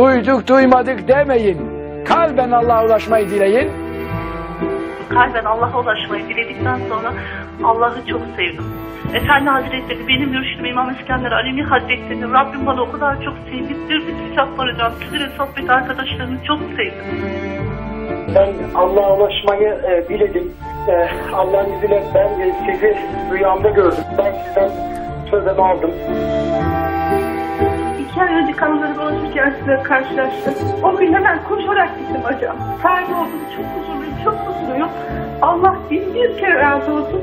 Duyduk duymadık demeyin. Kalben Allah'a ulaşmayı dileyin. Kalben Allah'a ulaşmayı diledikten sonra Allah'ı çok sevdim. Efendi Hazretleri benim mürşidim İmam İskender Alemi Hazretleri'ni Rabbim bana o kadar çok sevdirdi bir kitaplar hocam. Sizlere sohbet arkadaşlarımı çok sevdim. Ben Allah'a ulaşmayı e, biledim. E, Allah'ın izniyle ben e, sizi rüyamda gördüm. Ben sizden sözümü aldım geçen önce kanları dolaşırken size karşılaştım. O gün hemen koşarak gittim hocam. Ferdi oldum, çok huzurluyum, çok mutluyum. Allah bin bir kere razı olsun.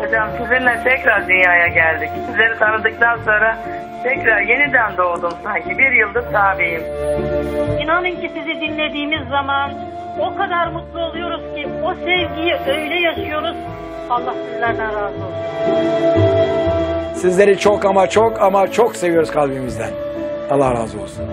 Hocam sizinle tekrar dünyaya geldik. Sizleri tanıdıktan sonra tekrar yeniden doğdum sanki. Bir yıldır tabiyim. İnanın ki sizi dinlediğimiz zaman o kadar mutlu oluyoruz ki o sevgiyi öyle yaşıyoruz. Allah sizlerden razı olsun. Sizleri çok ama çok ama çok seviyoruz kalbimizden. Allah razı olsun.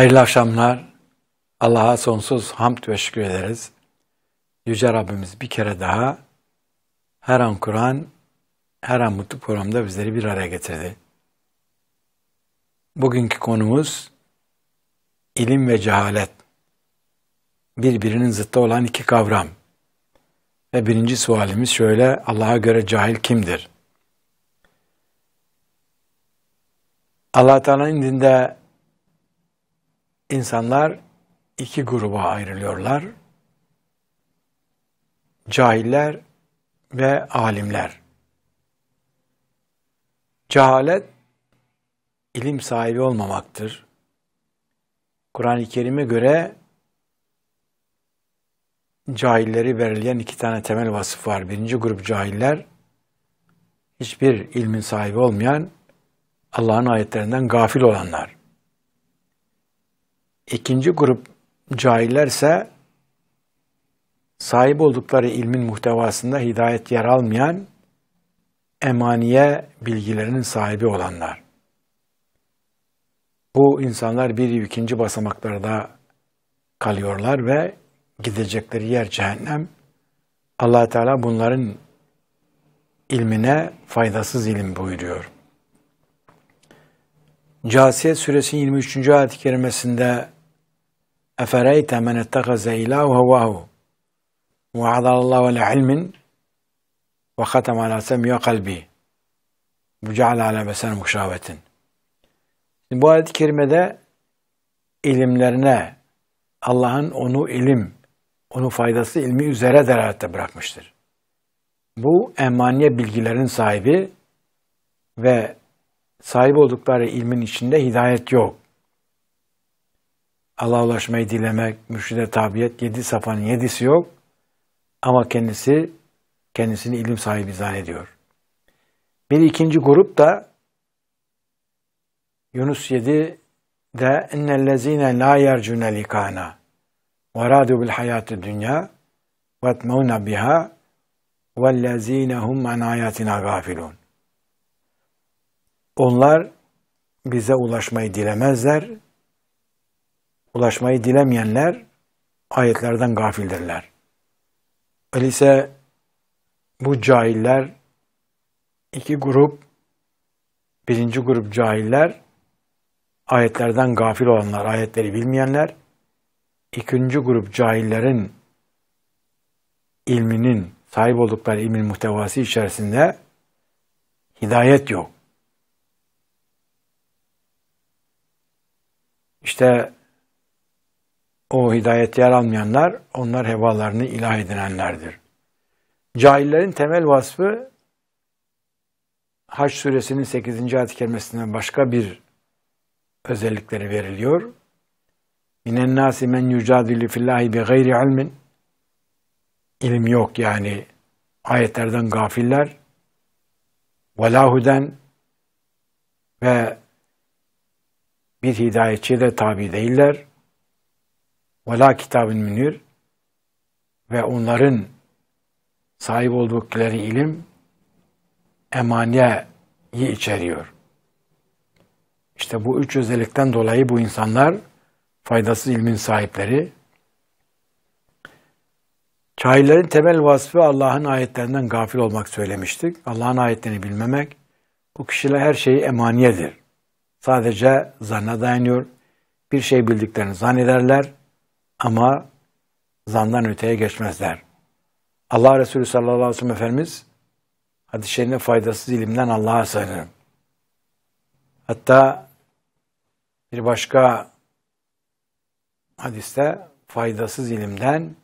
Hayırlı akşamlar. Allah'a sonsuz hamd ve şükür ederiz. Yüce Rabbimiz bir kere daha her an Kur'an, her an mutlu programda bizleri bir araya getirdi. Bugünkü konumuz ilim ve cehalet. Birbirinin zıttı olan iki kavram. Ve birinci sualimiz şöyle, Allah'a göre cahil kimdir? Allah Teala'nın dinde insanlar iki gruba ayrılıyorlar. Cahiller ve alimler. Cehalet ilim sahibi olmamaktır. Kur'an-ı Kerim'e göre cahilleri belirleyen iki tane temel vasıf var. Birinci grup cahiller, hiçbir ilmin sahibi olmayan, Allah'ın ayetlerinden gafil olanlar. İkinci grup cahillerse sahip oldukları ilmin muhtevasında hidayet yer almayan emaniye bilgilerinin sahibi olanlar. Bu insanlar bir ikinci basamaklarda kalıyorlar ve gidecekleri yer cehennem. allah Teala bunların ilmine faydasız ilim buyuruyor. Casiyet suresinin 23. ayet-i kerimesinde اَفَرَيْتَ مَنْ اَتَّخَزَ اِلَٰهُ هَوَاهُ وَعَضَلَ اللّٰهُ وَلَا عِلْمٍ وَخَتَمَ عَلَى سَمْيَ قَلْبِي وَجَعَلَ عَلَى بَسَرْ مُكْشَابَةٍ Bu ayet-i kerimede ilimlerine Allah'ın onu ilim, onu faydası ilmi üzere delalette bırakmıştır. Bu emaniye bilgilerin sahibi ve sahip oldukları ilmin içinde hidayet yok. Allah'a ulaşmayı dilemek, mürşide tabiyet, yedi safanın yedisi yok. Ama kendisi kendisini ilim sahibi zannediyor. Bir ikinci grup da Yunus 7'de innellezine la yercune likana ve radu bil hayati dünya ve etmevne biha vellezine hum an ayatina Onlar bize ulaşmayı dilemezler ulaşmayı dilemeyenler ayetlerden gafildirler. Öyleyse bu cahiller iki grup, birinci grup cahiller ayetlerden gafil olanlar, ayetleri bilmeyenler, ikinci grup cahillerin ilminin, sahip oldukları ilmin muhtevası içerisinde hidayet yok. İşte o hidayet yer almayanlar, onlar hevalarını ilah edinenlerdir. Cahillerin temel vasfı Haç suresinin 8. ayet-i kerimesinde başka bir özellikleri veriliyor. Minen nasi men yucadili fillahi bi gayri ilmin. İlim yok yani ayetlerden gafiller. Ve lahuden ve bir hidayetçiye de tabi değiller. Vela kitabın münir ve onların sahip oldukları ilim emaneyi içeriyor. İşte bu üç özellikten dolayı bu insanlar faydasız ilmin sahipleri. Cahillerin temel vasfı Allah'ın ayetlerinden gafil olmak söylemiştik. Allah'ın ayetlerini bilmemek bu kişiler her şeyi emaniyedir. Sadece zanna dayanıyor. Bir şey bildiklerini zannederler. Ama zandan öteye geçmezler. Allah Resulü sallallahu aleyhi ve sellem Efendimiz hadis-i şerifinde faydasız ilimden Allah'a sığınırım. Hatta bir başka hadiste faydasız ilimden,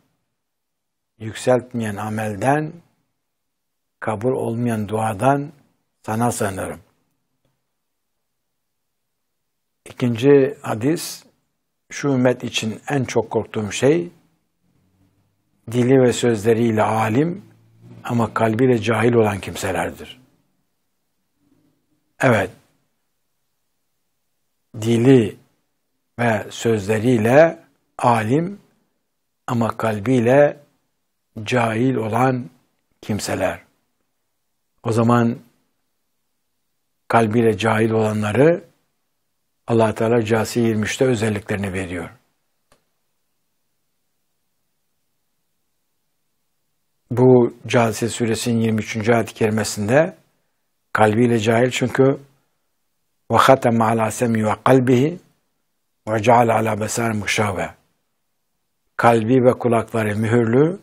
yükseltmeyen amelden, kabul olmayan duadan sana sanırım. İkinci hadis şu ümmet için en çok korktuğum şey dili ve sözleriyle alim ama kalbiyle cahil olan kimselerdir. Evet. Dili ve sözleriyle alim ama kalbiyle cahil olan kimseler. O zaman kalbiyle cahil olanları allah Teala Casi 23'te özelliklerini veriyor. Bu Casi suresinin 23. ayet-i kerimesinde kalbiyle cahil çünkü ve hatema ala sem'i ve kalbihi ve ceal ala besar muşave kalbi ve kulakları mühürlü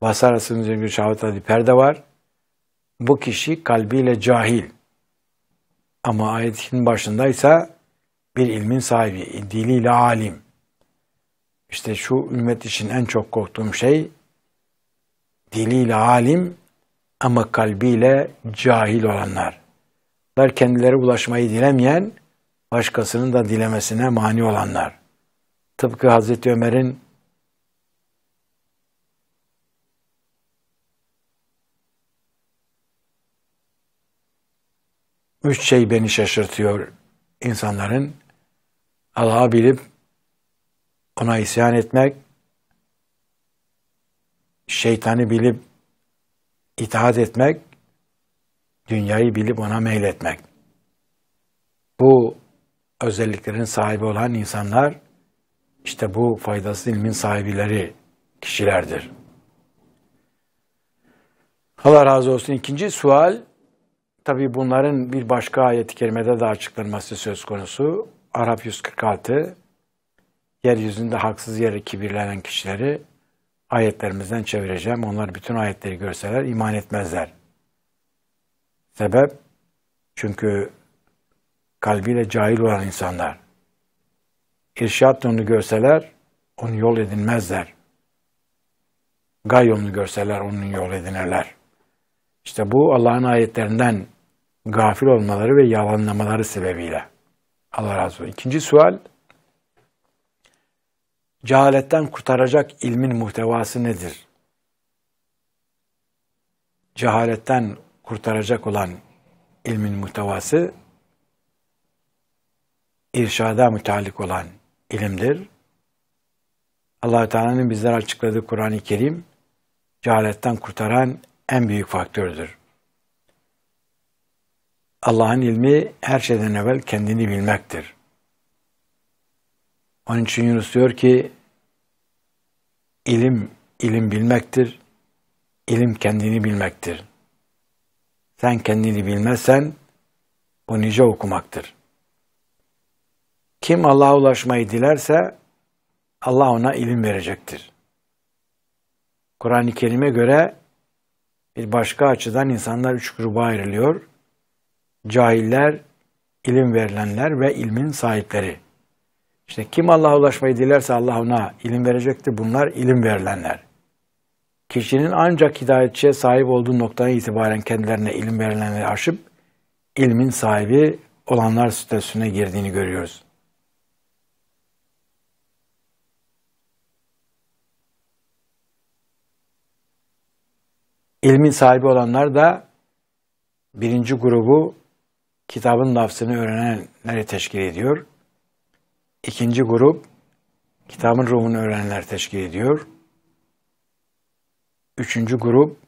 basar üzerinde bir bir perde var. Bu kişi kalbiyle cahil. Ama ayetin başında ise bir ilmin sahibi, diliyle alim. İşte şu ümmet için en çok korktuğum şey diliyle alim ama kalbiyle cahil olanlar. Bunlar kendileri ulaşmayı dilemeyen, başkasının da dilemesine mani olanlar. Tıpkı Hazreti Ömer'in üç şey beni şaşırtıyor insanların Allah'ı bilip ona isyan etmek, şeytanı bilip itaat etmek, dünyayı bilip ona meyletmek. Bu özelliklerin sahibi olan insanlar işte bu faydasız ilmin sahibileri kişilerdir. Allah razı olsun. İkinci sual, tabi bunların bir başka ayet-i kerimede de açıklanması söz konusu. Arap 146 yeryüzünde haksız yere kibirlenen kişileri ayetlerimizden çevireceğim. Onlar bütün ayetleri görseler iman etmezler. Sebep çünkü kalbiyle cahil olan insanlar. İrşat yolunu görseler onu yol edinmezler. Gay yolunu görseler onun yol edinirler. İşte bu Allah'ın ayetlerinden gafil olmaları ve yalanlamaları sebebiyle. Allah razı olsun. İkinci sual, cehaletten kurtaracak ilmin muhtevası nedir? Cehaletten kurtaracak olan ilmin muhtevası irşada müteallik olan ilimdir. allah Teala'nın bizlere açıkladığı Kur'an-ı Kerim cehaletten kurtaran en büyük faktördür. Allah'ın ilmi her şeyden evvel kendini bilmektir. Onun için Yunus diyor ki ilim ilim bilmektir. ilim kendini bilmektir. Sen kendini bilmezsen bu nice okumaktır. Kim Allah'a ulaşmayı dilerse Allah ona ilim verecektir. Kur'an-ı Kerim'e göre bir başka açıdan insanlar üç gruba ayrılıyor. Cahiller, ilim verilenler ve ilmin sahipleri. İşte kim Allah'a ulaşmayı dilerse Allah ona ilim verecektir. Bunlar ilim verilenler. Kişinin ancak hidayetçiye sahip olduğu noktaya itibaren kendilerine ilim verilenleri aşıp ilmin sahibi olanlar statüsüne girdiğini görüyoruz. İlmin sahibi olanlar da birinci grubu kitabın lafzını öğrenenleri teşkil ediyor. İkinci grup kitabın ruhunu öğrenenler teşkil ediyor. Üçüncü grup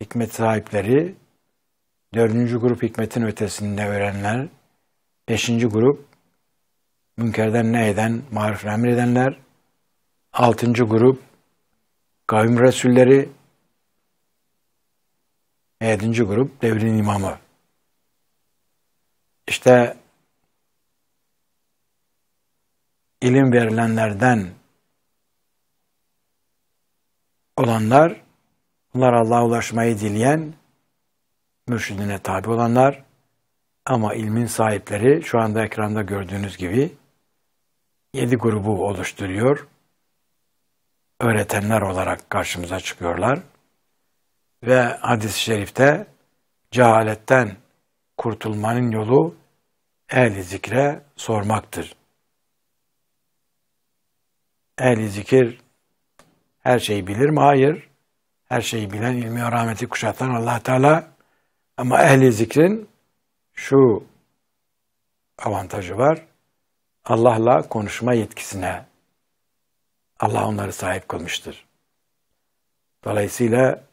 hikmet sahipleri, dördüncü grup hikmetin ötesinde öğrenenler, beşinci grup münkerden ne eden, marifle emredenler, altıncı grup kavim resulleri, yedinci grup devrin imamı işte ilim verilenlerden olanlar, bunlar Allah'a ulaşmayı dileyen, mürşidine tabi olanlar ama ilmin sahipleri şu anda ekranda gördüğünüz gibi yedi grubu oluşturuyor. Öğretenler olarak karşımıza çıkıyorlar. Ve hadis-i şerifte cehaletten kurtulmanın yolu ehli zikre sormaktır. Ehli zikir her şeyi bilir mi? Hayır. Her şeyi bilen, ilmi ve rahmeti kuşatan allah Teala. Ama ehli zikrin şu avantajı var. Allah'la konuşma yetkisine Allah onları sahip kılmıştır. Dolayısıyla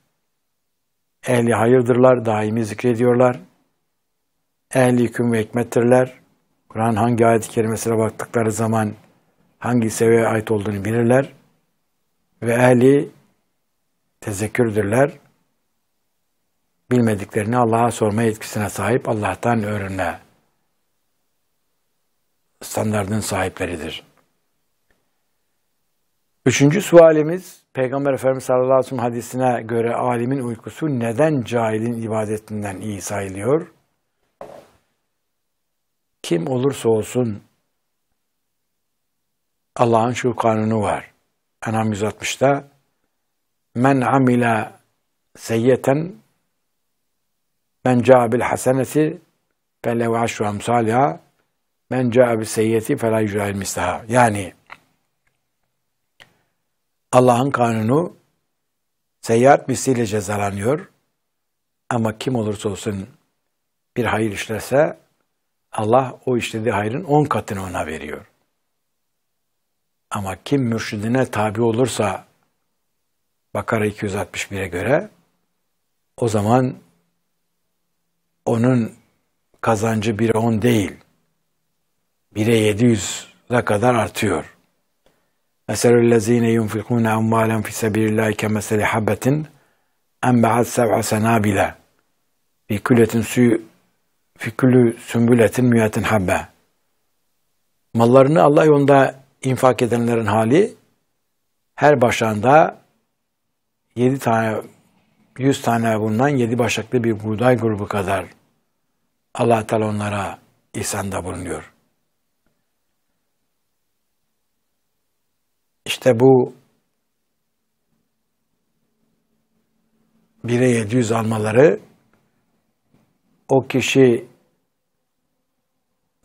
ehli hayırdırlar, daimi zikrediyorlar en hüküm ve hikmettirler. Kur'an hangi ayet-i kerimesine baktıkları zaman hangi seviyeye ait olduğunu bilirler. Ve ehli tezekkürdürler. Bilmediklerini Allah'a sorma yetkisine sahip, Allah'tan öğrenme standartın sahipleridir. Üçüncü sualimiz, Peygamber Efendimiz sallallahu aleyhi ve sellem hadisine göre alimin uykusu neden cahilin ibadetinden iyi sayılıyor? kim olursa olsun Allah'ın şu kanunu var. Enam 160'ta men amila seyyeten men caa bil haseneti felev aşru emsaliha men caa seyyeti fela yücrahil mislaha. Yani Allah'ın kanunu seyyat misliyle cezalanıyor. Ama kim olursa olsun bir hayır işlerse Allah o işlediği hayrın on katını ona veriyor. Ama kim mürşidine tabi olursa Bakara 261'e göre o zaman onun kazancı 1'e 10 değil. 1'e 700'e kadar artıyor. مَثَلُ الَّذ۪ينَ يُنْفِقُونَ اَمْوَالًا فِي mesele habbetin كَمَثَلِ حَبَّةٍ اَنْبَعَتْ سَبْعَ سَنَابِلَ فِي كُلَّةٍ Fikülü sümbületin müyetin habbe. Mallarını Allah yolunda infak edenlerin hali her başlarında yedi tane, yüz tane bundan yedi başaklı bir buğday grubu kadar Allah Teala onlara ihsanda bulunuyor. İşte bu bire 700 almaları o kişi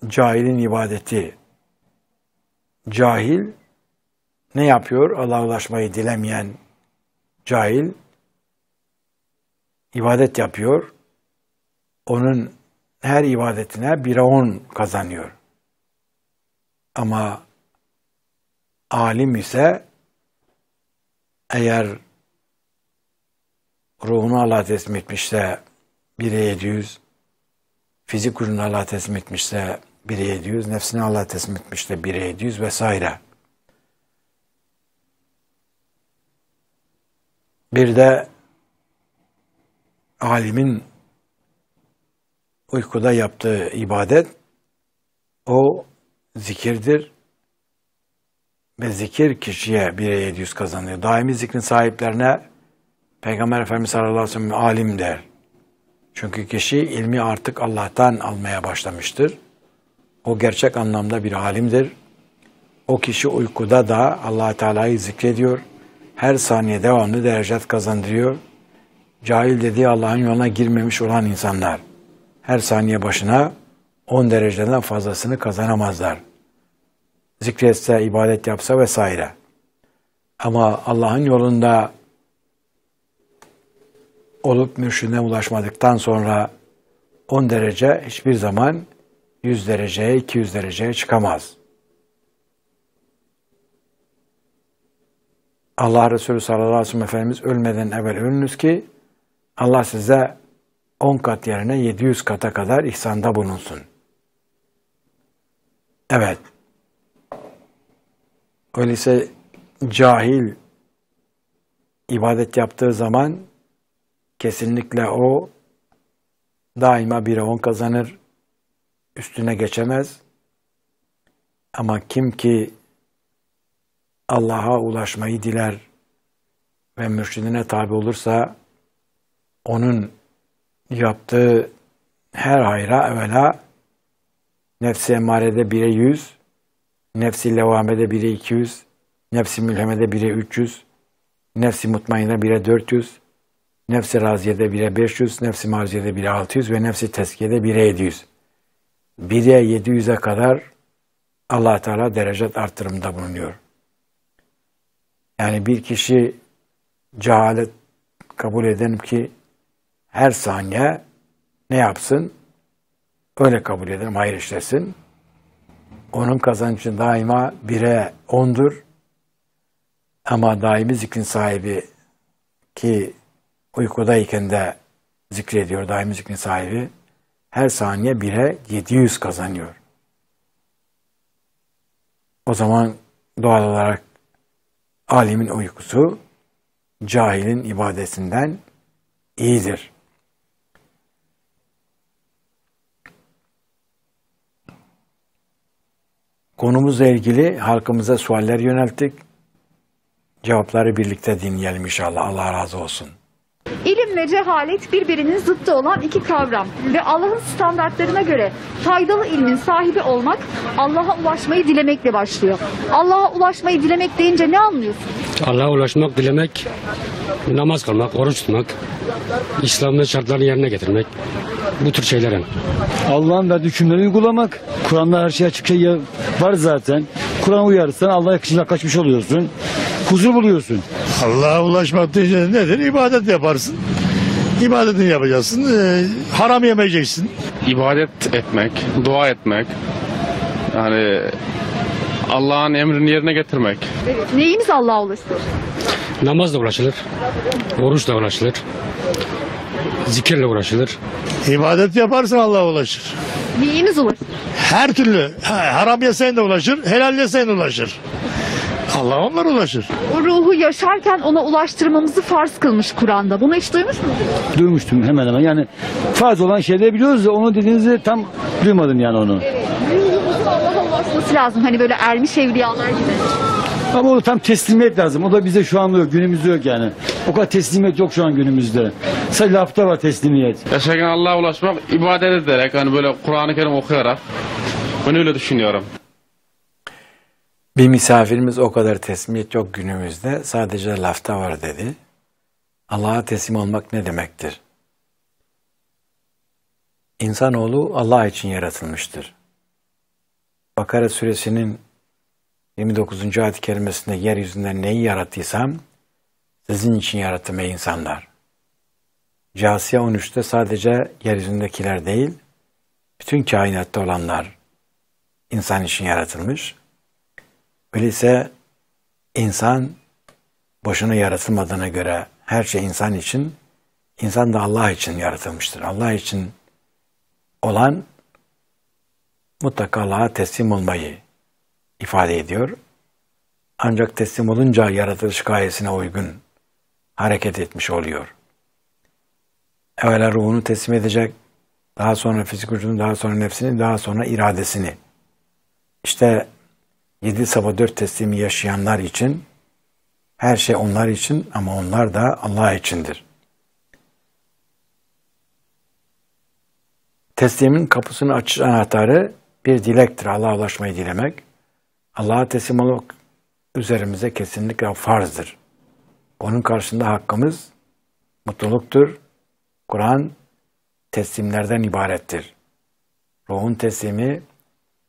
cahilin ibadeti. Cahil ne yapıyor? Allah'a ulaşmayı dilemeyen cahil ibadet yapıyor. Onun her ibadetine bir on kazanıyor. Ama alim ise eğer ruhunu Allah teslim etmişse 1'e 700, fizik ürünü Allah teslim etmişse biri 700, nefsini Allah teslim etmiş de biri 700 vesaire. Bir de alimin uykuda yaptığı ibadet o zikirdir. Ve zikir kişiye bir 700 kazanıyor. Daimi zikrin sahiplerine Peygamber Efendimiz sallallahu aleyhi ve sellem alim der. Çünkü kişi ilmi artık Allah'tan almaya başlamıştır. O gerçek anlamda bir alimdir. O kişi uykuda da allah Teala'yı zikrediyor. Her saniye devamlı derecet kazandırıyor. Cahil dediği Allah'ın yoluna girmemiş olan insanlar her saniye başına 10 dereceden fazlasını kazanamazlar. Zikretse, ibadet yapsa vesaire. Ama Allah'ın yolunda olup mürşidine ulaşmadıktan sonra 10 derece hiçbir zaman 100 dereceye, 200 dereceye çıkamaz. Allah Resulü sallallahu aleyhi ve sellem Efendimiz ölmeden evvel ölünüz ki Allah size 10 kat yerine 700 kata kadar ihsanda bulunsun. Evet. Öyleyse cahil ibadet yaptığı zaman kesinlikle o daima bire on kazanır üstüne geçemez. Ama kim ki Allah'a ulaşmayı diler ve mürşidine tabi olursa onun yaptığı her hayra evvela nefsi emarede 1'e 100, nefsi levamede 1'e 200, nefsi mülhemede 1'e 300, nefsi mutmain'de dört yüz, nefsi raziyede 1'e 500, nefsi marziyede altı yüz ve nefsi teskiyede yedi yüz. 1'e 700'e kadar allah Teala derecet artırımda bulunuyor. Yani bir kişi cehalet kabul edelim ki her saniye ne yapsın? Öyle kabul edelim, hayır işlesin. Onun kazancı daima bire ondur. Ama daimi zikrin sahibi ki uykudayken de zikrediyor daimi zikrin sahibi her saniye 1'e 700 kazanıyor. O zaman doğal olarak alimin uykusu cahilin ibadesinden iyidir. Konumuzla ilgili halkımıza sualler yönelttik. Cevapları birlikte dinleyelim inşallah. Allah razı olsun. İlim ve cehalet birbirinin zıttı olan iki kavram ve Allah'ın standartlarına göre faydalı ilmin sahibi olmak Allah'a ulaşmayı dilemekle başlıyor. Allah'a ulaşmayı dilemek deyince ne anlıyorsun? Allah'a ulaşmak, dilemek, namaz kılmak, oruç tutmak, İslam'ın şartlarını yerine getirmek, bu tür şeylerin. Allah'ın verdiği hükümleri uygulamak, Kur'an'da her şey açıkça şey var zaten. Kur'an uyarırsan Allah'a kaçmış oluyorsun huzur buluyorsun. Allah'a ulaşmak diyeceğin nedir? İbadet yaparsın. İbadetini yapacaksın. E, haram yemeyeceksin. İbadet etmek, dua etmek. Yani Allah'ın emrini yerine getirmek. Evet, neyimiz Allah'a ulaştırır? Namazla uğraşılır. Oruçla uğraşılır. Zikirle uğraşılır. İbadet yaparsan Allah'a ulaşır. Neyimiz ulaşır? Her türlü. haram yesen de ulaşır, helal yesen de ulaşır. Allah onlar ulaşır. ruhu yaşarken ona ulaştırmamızı farz kılmış Kur'an'da. Bunu hiç duymuş muydun? Duymuştum hemen hemen. Yani farz olan şeyleri biliyoruz da onu dediğinizde tam duymadım yani onu. Evet. Ruhumuzun Allah'a ulaşması lazım. Hani böyle ermiş evliyalar gibi. Ama o tam teslimiyet lazım. O da bize şu anda yok. Günümüzde yok yani. O kadar teslimiyet yok şu an günümüzde. Sadece lafta var teslimiyet. Yaşarken Allah'a ulaşmak ibadet ederek hani böyle Kur'an-ı Kerim okuyarak ben öyle düşünüyorum. Bir misafirimiz o kadar teslimiyet yok günümüzde. Sadece lafta var dedi. Allah'a teslim olmak ne demektir? İnsanoğlu Allah için yaratılmıştır. Bakara suresinin 29. ayet-i kerimesinde yeryüzünde neyi yarattıysam sizin için yarattım ey insanlar. Câsiye 13'te sadece yeryüzündekiler değil, bütün kainatta olanlar insan için yaratılmış. Öyleyse insan boşuna yaratılmadığına göre her şey insan için, insan da Allah için yaratılmıştır. Allah için olan mutlaka Allah'a teslim olmayı ifade ediyor. Ancak teslim olunca yaratılış gayesine uygun hareket etmiş oluyor. Evvela ruhunu teslim edecek, daha sonra fizik vücudunu, daha sonra nefsini, daha sonra iradesini. İşte Yedi sabah dört teslimi yaşayanlar için her şey onlar için ama onlar da Allah içindir. Teslimin kapısını açış anahtarı bir dilektir. Allah'a ulaşmayı dilemek. Allah'a teslim olmak üzerimize kesinlikle farzdır. Onun karşında hakkımız mutluluktur. Kur'an teslimlerden ibarettir. Ruhun teslimi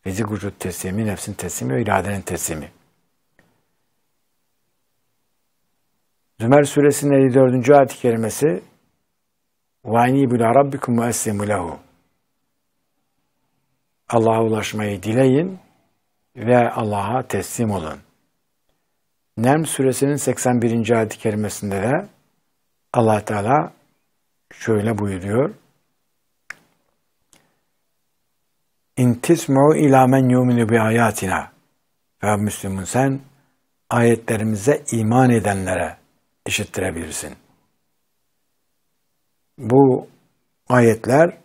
Fizik vücut teslimi, nefsin teslimi ve iradenin teslimi. Zümer suresinin 54. ayet-i kerimesi وَاَنِيبُ لَا رَبِّكُمْ وَاَسْلِمُ لَهُ Allah'a ulaşmayı dileyin ve Allah'a teslim olun. Neml suresinin 81. ayet-i kerimesinde de allah Teala şöyle buyuruyor. İn tismu ila men yuminu bi ayatina. Ve Müslüman sen ayetlerimize iman edenlere işittirebilirsin. Bu ayetler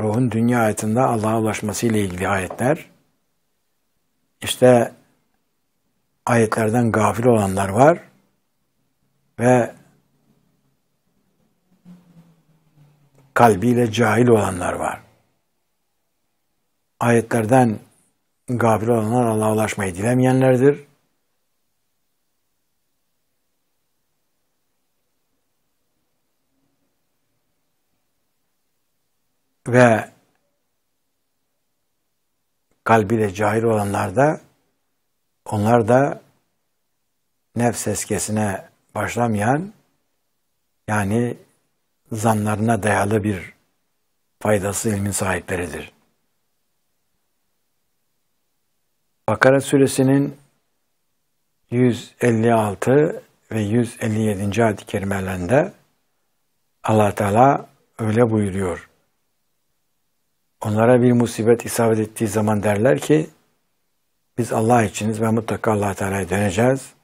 ruhun dünya hayatında Allah'a ulaşması ile ilgili ayetler. İşte ayetlerden gafil olanlar var ve kalbiyle cahil olanlar var. Ayetlerden gafil olanlar Allah'a ulaşmayı dilemeyenlerdir. Ve kalbiyle cahil olanlar da onlar da nefs eskesine başlamayan yani zanlarına dayalı bir faydası ilmin sahipleridir. Bakara suresinin 156 ve 157. ayet-i kerimelerinde allah Teala öyle buyuruyor. Onlara bir musibet isabet ettiği zaman derler ki biz Allah içiniz ve mutlaka allah Teala'ya döneceğiz.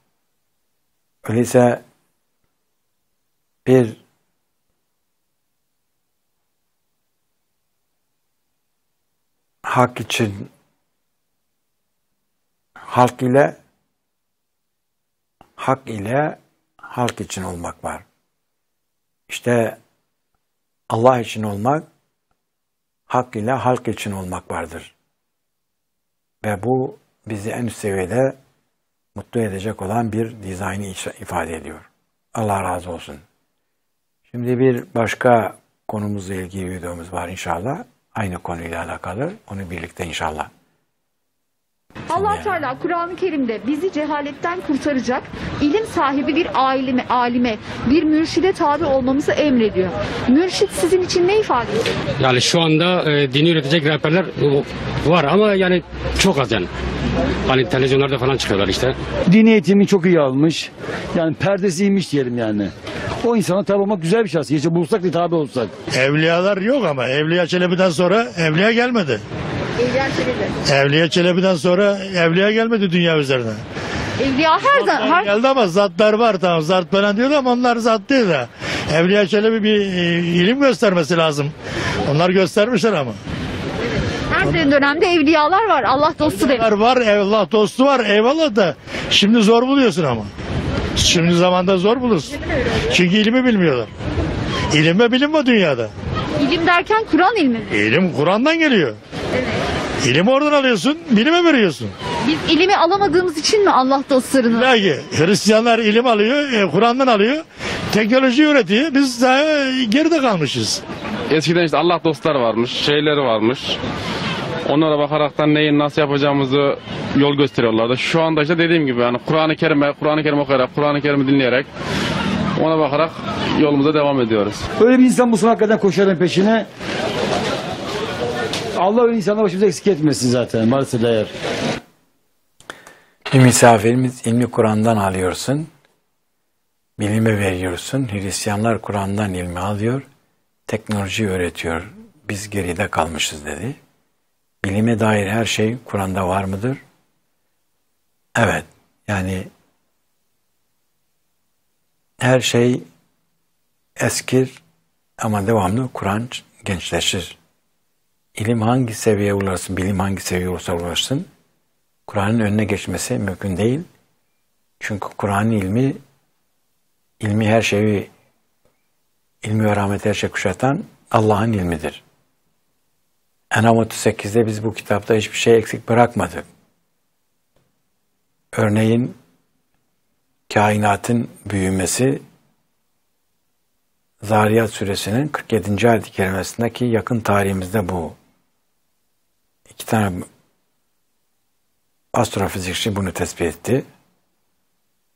Öyleyse bir hak için halk ile hak ile halk için olmak var. İşte Allah için olmak, hak ile halk için olmak vardır. Ve bu bizi en üst seviyede mutlu edecek olan bir dizaynı ifade ediyor. Allah razı olsun. Şimdi bir başka konumuzla ilgili videomuz var inşallah. Aynı konuyla alakalı. Onu birlikte inşallah. Allah Teala Kur'an-ı Kerim'de bizi cehaletten kurtaracak ilim sahibi bir alime, alime bir mürşide tabi olmamızı emrediyor. Mürşit sizin için ne ifade ediyor? Yani şu anda e, dini üretecek rehberler e, var ama yani çok az yani. Hani televizyonlarda falan çıkıyorlar işte. Dini eğitimini çok iyi almış. Yani perdesiymiş diyelim yani. O insana tabi olmak güzel bir şans. Şey Gece bulsak da tabi olsak. Evliyalar yok ama Evliya Çelebi'den sonra Evliya gelmedi. Evliya Çelebi. Evliya Çelebi'den sonra Evliya gelmedi dünya üzerine. Evliya her zaman. Her... Geldi ama zatlar var tamam zat falan diyorlar ama onlar zat değil de. Evliya Çelebi bir e, ilim göstermesi lazım. Onlar göstermişler ama. Her dönemde evliyalar var. Allah dostu demiş. var, Allah dostu var. Eyvallah da şimdi zor buluyorsun ama. Şimdi zamanda zor bulursun. Çünkü ilimi bilmiyorlar. İlim ve bilim var dünyada. İlim derken Kur'an ilmi mi? İlim Kur'an'dan geliyor. İlimi oradan alıyorsun, bilime veriyorsun. Biz ilimi alamadığımız için mi Allah dostlarını? Belki Hristiyanlar ilim alıyor, e, Kur'an'dan alıyor, teknoloji üretiyor. Biz daha e, geride kalmışız. Eskiden işte Allah dostlar varmış, şeyleri varmış. Onlara bakaraktan neyin nasıl yapacağımızı yol gösteriyorlardı. Şu anda işte dediğim gibi yani Kur'an-ı Kerim'e, Kur'an-ı Kerim okuyarak, Kur'an-ı Kerim'i dinleyerek ona bakarak yolumuza devam ediyoruz. Böyle bir insan bu bulsun hakikaten koşarın peşine. Allah öyle insanlar başımıza eksik etmesin zaten. Varsa değer. Bir misafirimiz ilmi Kur'an'dan alıyorsun. Bilime veriyorsun. Hristiyanlar Kur'an'dan ilmi alıyor. Teknoloji öğretiyor. Biz geride kalmışız dedi. Bilime dair her şey Kur'an'da var mıdır? Evet. Yani her şey eskir ama devamlı Kur'an gençleşir ilim hangi seviyeye ulaşsın, bilim hangi seviyeye olursa ulaşsın, Kur'an'ın önüne geçmesi mümkün değil. Çünkü Kur'an'ın ilmi, ilmi her şeyi, ilmi ve rahmeti her şey kuşatan Allah'ın ilmidir. Enam 38'de biz bu kitapta hiçbir şey eksik bırakmadık. Örneğin kainatın büyümesi Zariyat suresinin 47. ayet-i kerimesindeki yakın tarihimizde bu iki tane astrofizikçi bunu tespit etti.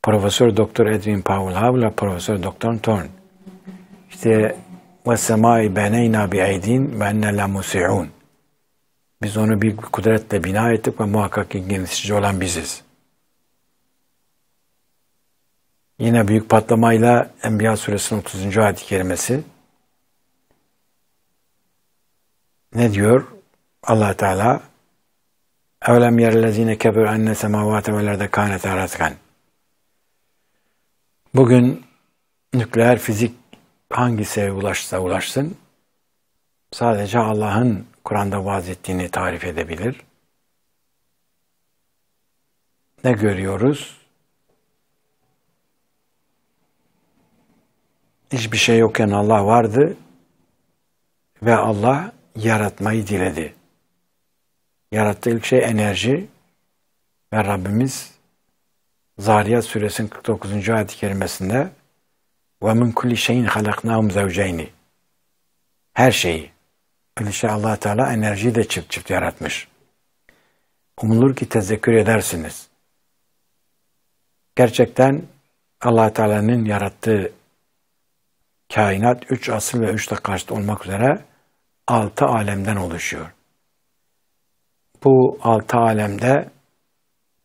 Profesör Doktor Edwin Powell Havla, Profesör Doktor Thorne. İşte ve semai beneyna bi eydin ve enne la musi'un. Biz onu bir kudretle bina ettik ve muhakkak ki genişçi olan biziz. Yine büyük patlamayla Enbiya suresinin 30. ayet-i kerimesi ne diyor? allah Teala اَوْلَمْ يَرَلَّذ۪ينَ كَبِرْ اَنَّ سَمَاوَاتَ وَالْاَرْضَ كَانَتْ عَرَزْقًا Bugün nükleer fizik hangi seviyeye ulaşsa ulaşsın sadece Allah'ın Kur'an'da vaaz ettiğini tarif edebilir. Ne görüyoruz? Hiçbir şey yokken Allah vardı ve Allah yaratmayı diledi. Yarattığı ilk şey enerji ve Rabbimiz Zariyat suresinin 49. ayet-i kerimesinde ve min kulli şeyin halaknahum zevceyni. Her şeyi. Klişe allah Teala enerjiyi de çift çift yaratmış. Umulur ki tezekkür edersiniz. Gerçekten allah Teala'nın yarattığı kainat üç asıl ve üç de karşıt olmak üzere altı alemden oluşuyor bu altı alemde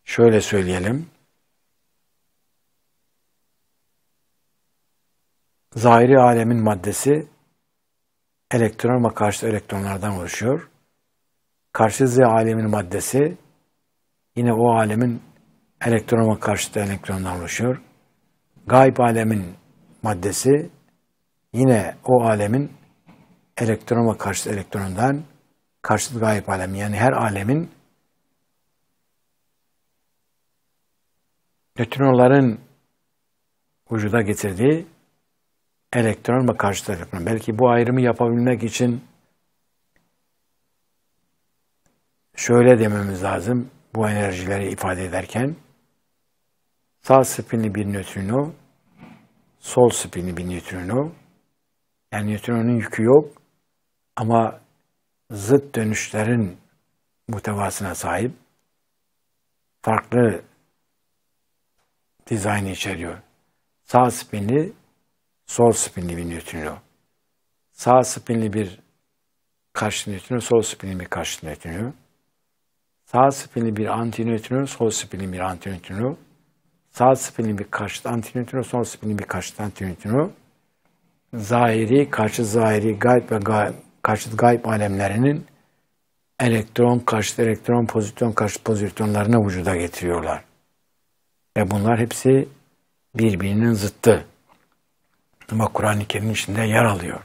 şöyle söyleyelim. Zahiri alemin maddesi elektron ve karşı elektronlardan oluşuyor. Karşı zı alemin maddesi yine o alemin elektron ve karşı elektronlardan oluşuyor. Gayb alemin maddesi yine o alemin elektron ve karşıtı elektrondan karşıt gayb alemi yani her alemin nötronların vücuda getirdiği elektron ve karşıt elektron. Belki bu ayrımı yapabilmek için şöyle dememiz lazım bu enerjileri ifade ederken. Sağ spinli bir nötrino, sol spinli bir nötrino. Yani nötrinonun yükü yok ama zıt dönüşlerin muhtevasına sahip farklı dizayn içeriyor. Sağ spinli, sol spinli bir nötrino. Sağ spinli bir karşı nötrino, sol spinli bir karşı nötrino. Sağ spinli bir antinötrino, sol spinli bir antinötrino. Sağ spinli bir karşıt antinötrino, sol spinli bir karşıt antinötrino. Zahiri, karşı zahiri, gayb ve gayb karşıt gayb alemlerinin elektron karşıt elektron, pozitron karşıt pozitronlarını vücuda getiriyorlar. Ve bunlar hepsi birbirinin zıttı. Ama Kur'an-ı Kerim içinde yer alıyor.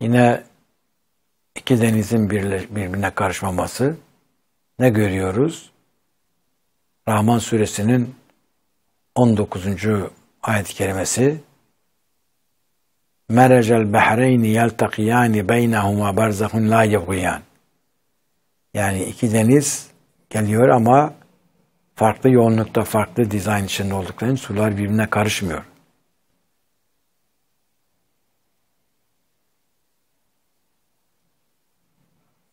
Yine iki denizin birbirine karışmaması ne görüyoruz? Rahman suresinin 19. ayet-i kerimesi merecel behreyni yeltakiyani beynehuma berzahun la yabgiyan. Yani iki deniz geliyor ama farklı yoğunlukta, farklı dizayn içinde oldukları için sular birbirine karışmıyor.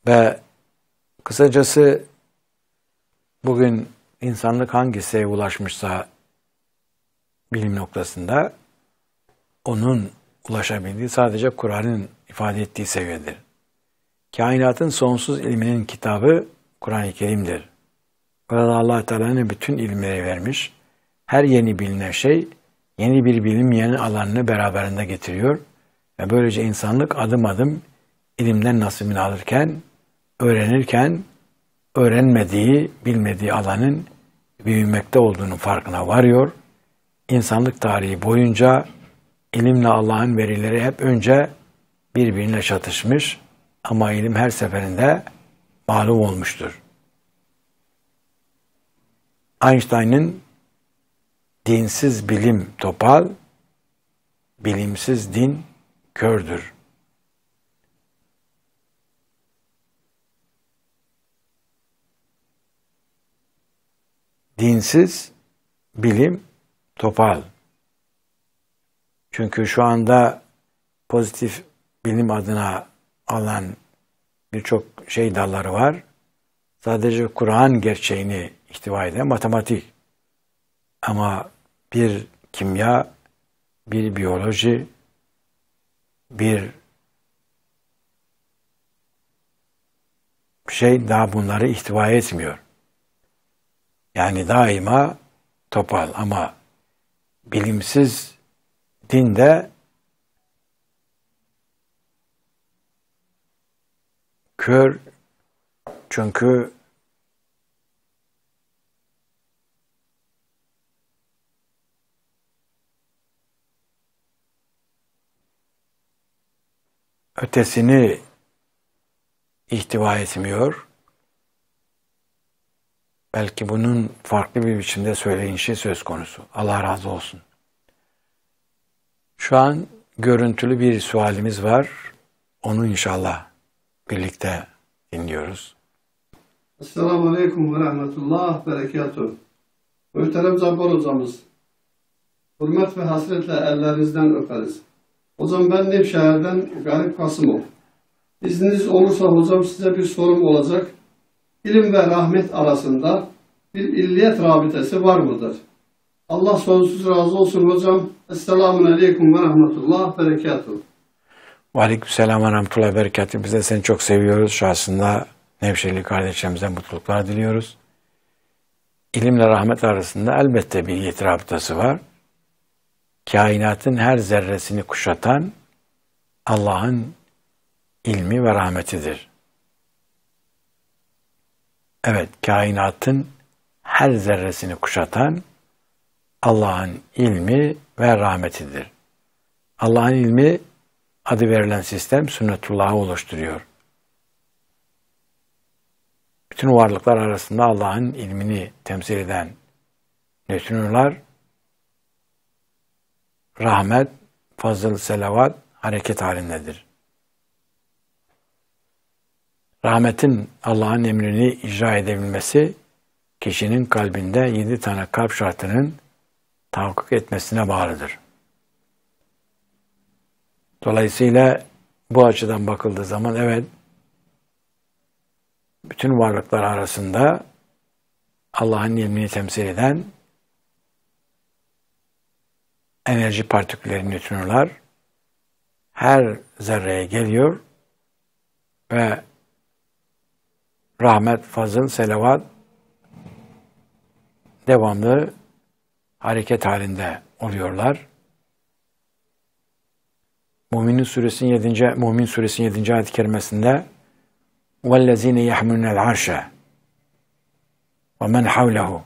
Ve kısacası bugün insanlık hangi seviyeye ulaşmışsa bilim noktasında onun ulaşabildiği sadece Kur'an'ın ifade ettiği seviyedir. Kainatın sonsuz ilminin kitabı Kur'an-ı Kerim'dir. Burada allah Teala'nın bütün ilmleri vermiş. Her yeni bilinen şey yeni bir bilim yeni alanını beraberinde getiriyor ve böylece insanlık adım adım ilimden nasibini alırken, öğrenirken öğrenmediği, bilmediği alanın büyümekte olduğunu farkına varıyor. İnsanlık tarihi boyunca ilimle Allah'ın verileri hep önce birbirine çatışmış ama ilim her seferinde mağlup olmuştur. Einstein'ın dinsiz bilim topal, bilimsiz din kördür. Dinsiz bilim topal. Çünkü şu anda pozitif bilim adına alan birçok şey dalları var. Sadece Kur'an gerçeğini ihtiva eden matematik. Ama bir kimya, bir biyoloji, bir şey daha bunları ihtiva etmiyor. Yani daima topal ama bilimsiz dinde kör çünkü ötesini ihtiva etmiyor. Belki bunun farklı bir biçimde söyleyişi söz konusu. Allah razı olsun. Şu an görüntülü bir sualimiz var. Onu inşallah birlikte dinliyoruz. Esselamu Aleyküm ve Rahmetullah ve Muhterem Cabbar Hocamız, hürmet ve hasretle ellerinizden öperiz. Hocam ben Nevşehir'den Garip Kasımov. İzniniz olursa hocam size bir sorum olacak. İlim ve rahmet arasında bir illiyet rabitesi var mıdır? Allah sonsuz razı olsun hocam. Esselamun Aleyküm ve Rahmetullah Berekatuhu. Ve Aleyküm Selam ve Rahmetullah Berekatuhu. Biz de seni çok seviyoruz. Şahsında Nevşehirli kardeşlerimize mutluluklar diliyoruz. İlimle rahmet arasında elbette bir yeti var. Kainatın her zerresini kuşatan Allah'ın ilmi ve rahmetidir. Evet, kainatın her zerresini kuşatan Allah'ın ilmi ve rahmetidir. Allah'ın ilmi adı verilen sistem sünnetullahı oluşturuyor. Bütün varlıklar arasında Allah'ın ilmini temsil eden nötrünler, rahmet, fazıl, selavat hareket halindedir. Rahmetin Allah'ın emrini icra edebilmesi, kişinin kalbinde yedi tane kalp şartının tahakkuk etmesine bağlıdır. Dolayısıyla bu açıdan bakıldığı zaman evet bütün varlıklar arasında Allah'ın ilmini temsil eden enerji partikülleri nötronlar her zerreye geliyor ve rahmet, fazıl, selavat devamlı hareket halinde oluyorlar. Müminin suresinin 7. Mümin suresinin 7. ayet-i kerimesinde وَالَّذ۪ينَ يَحْمُلُونَ الْعَرْشَ وَمَنْ حَوْلَهُ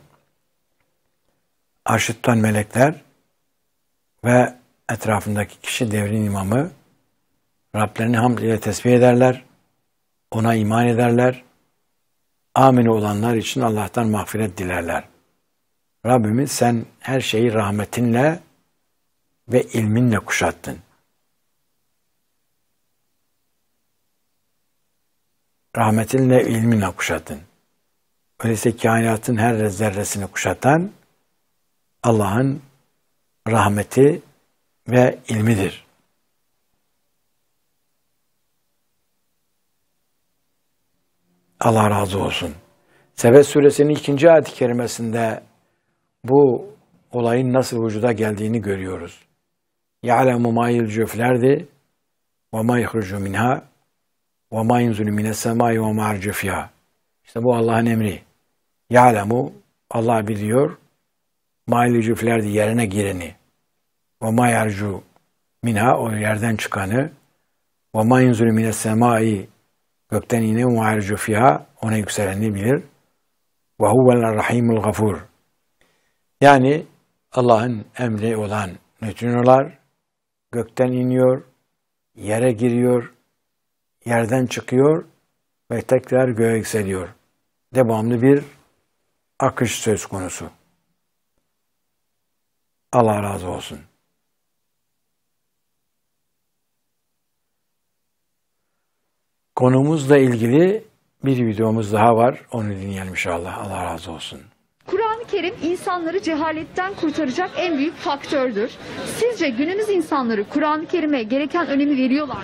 Arşıttan melekler ve etrafındaki kişi devrin imamı Rablerini hamd ile tesbih ederler. Ona iman ederler. Amin olanlar için Allah'tan mağfiret dilerler. Rabbimiz sen her şeyi rahmetinle ve ilminle kuşattın. Rahmetinle ilminle kuşattın. Öyleyse kainatın her zerresini kuşatan Allah'ın rahmeti ve ilmidir. Allah razı olsun. Sebe suresinin ikinci ayet-i kerimesinde bu olayın nasıl vücuda geldiğini görüyoruz. يَعْلَمُ مَا يَلْجُفْ لَرْدِ وَمَا يَخْرُجُ مِنْهَا وَمَا يَنْزُلُ مِنَ السَّمَاءِ وَمَا عَرْجَفْيَا İşte bu Allah'ın emri. يَعْلَمُ Allah biliyor. مَا يَلْجُفْ yerine gireni. وَمَا يَرْجُ minha o yerden çıkanı ve ma yenzuru mine semai gökten inen ve arcu fiha ona yükseleni bilir ve huvel rahimul gafur yani Allah'ın emri olan nötrinolar gökten iniyor, yere giriyor, yerden çıkıyor ve tekrar göğe yükseliyor. Devamlı bir akış söz konusu. Allah razı olsun. Konumuzla ilgili bir videomuz daha var. Onu dinleyelim inşallah. Allah razı olsun. Kur'an-ı Kerim insanları cehaletten kurtaracak en büyük faktördür. Sizce günümüz insanları Kur'an-ı Kerim'e gereken önemi veriyorlar mı?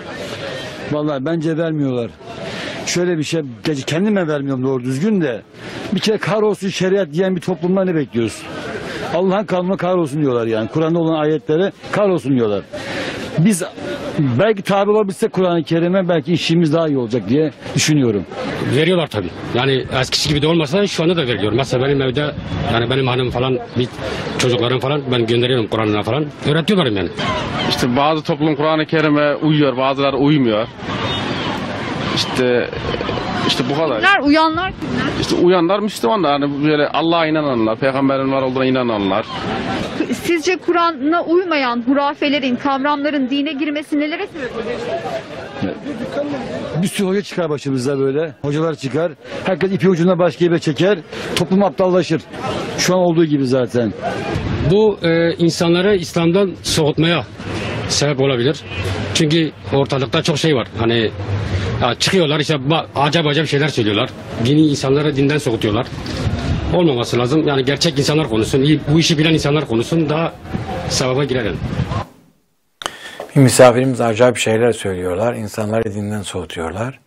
Vallahi bence vermiyorlar. Şöyle bir şey, gece kendime vermiyorum doğru düzgün de. Bir kere kahrolsun şeriat diyen bir toplumdan ne bekliyorsun? Allah'ın kanunu kahrolsun diyorlar yani. Kur'an'da olan ayetlere kahrolsun diyorlar biz belki tabi olabilsek Kur'an-ı Kerim'e belki işimiz daha iyi olacak diye düşünüyorum. Veriyorlar tabi. Yani eskisi gibi de olmasa şu anda da veriyor. Mesela benim evde yani benim hanım falan bir çocuklarım falan ben gönderiyorum Kur'an'ına falan. Öğretiyorlar yani. İşte bazı toplum Kur'an-ı Kerim'e uyuyor bazıları uymuyor. İşte işte bu kadar. Kimler uyanlar kimler? İşte uyanlar Müslümanlar. Yani böyle Allah'a inananlar, peygamberin var olduğuna inananlar. Sizce Kur'an'a uymayan hurafelerin, kavramların dine girmesi nelere sebep Bir sürü hoca çıkar başımıza böyle. Hocalar çıkar. Herkes ipi ucuna başka yere çeker. Toplum aptallaşır. Şu an olduğu gibi zaten. Bu e, insanları İslam'dan soğutmaya sebep olabilir. Çünkü ortalıkta çok şey var. Hani ya çıkıyorlar işte acaba acaba şeyler söylüyorlar. Dini insanlara dinden soğutuyorlar. Olmaması lazım. Yani gerçek insanlar konuşsun. iyi bu işi bilen insanlar konuşsun. Daha sevaba girelim. Bir misafirimiz acayip şeyler söylüyorlar. İnsanları dinden soğutuyorlar.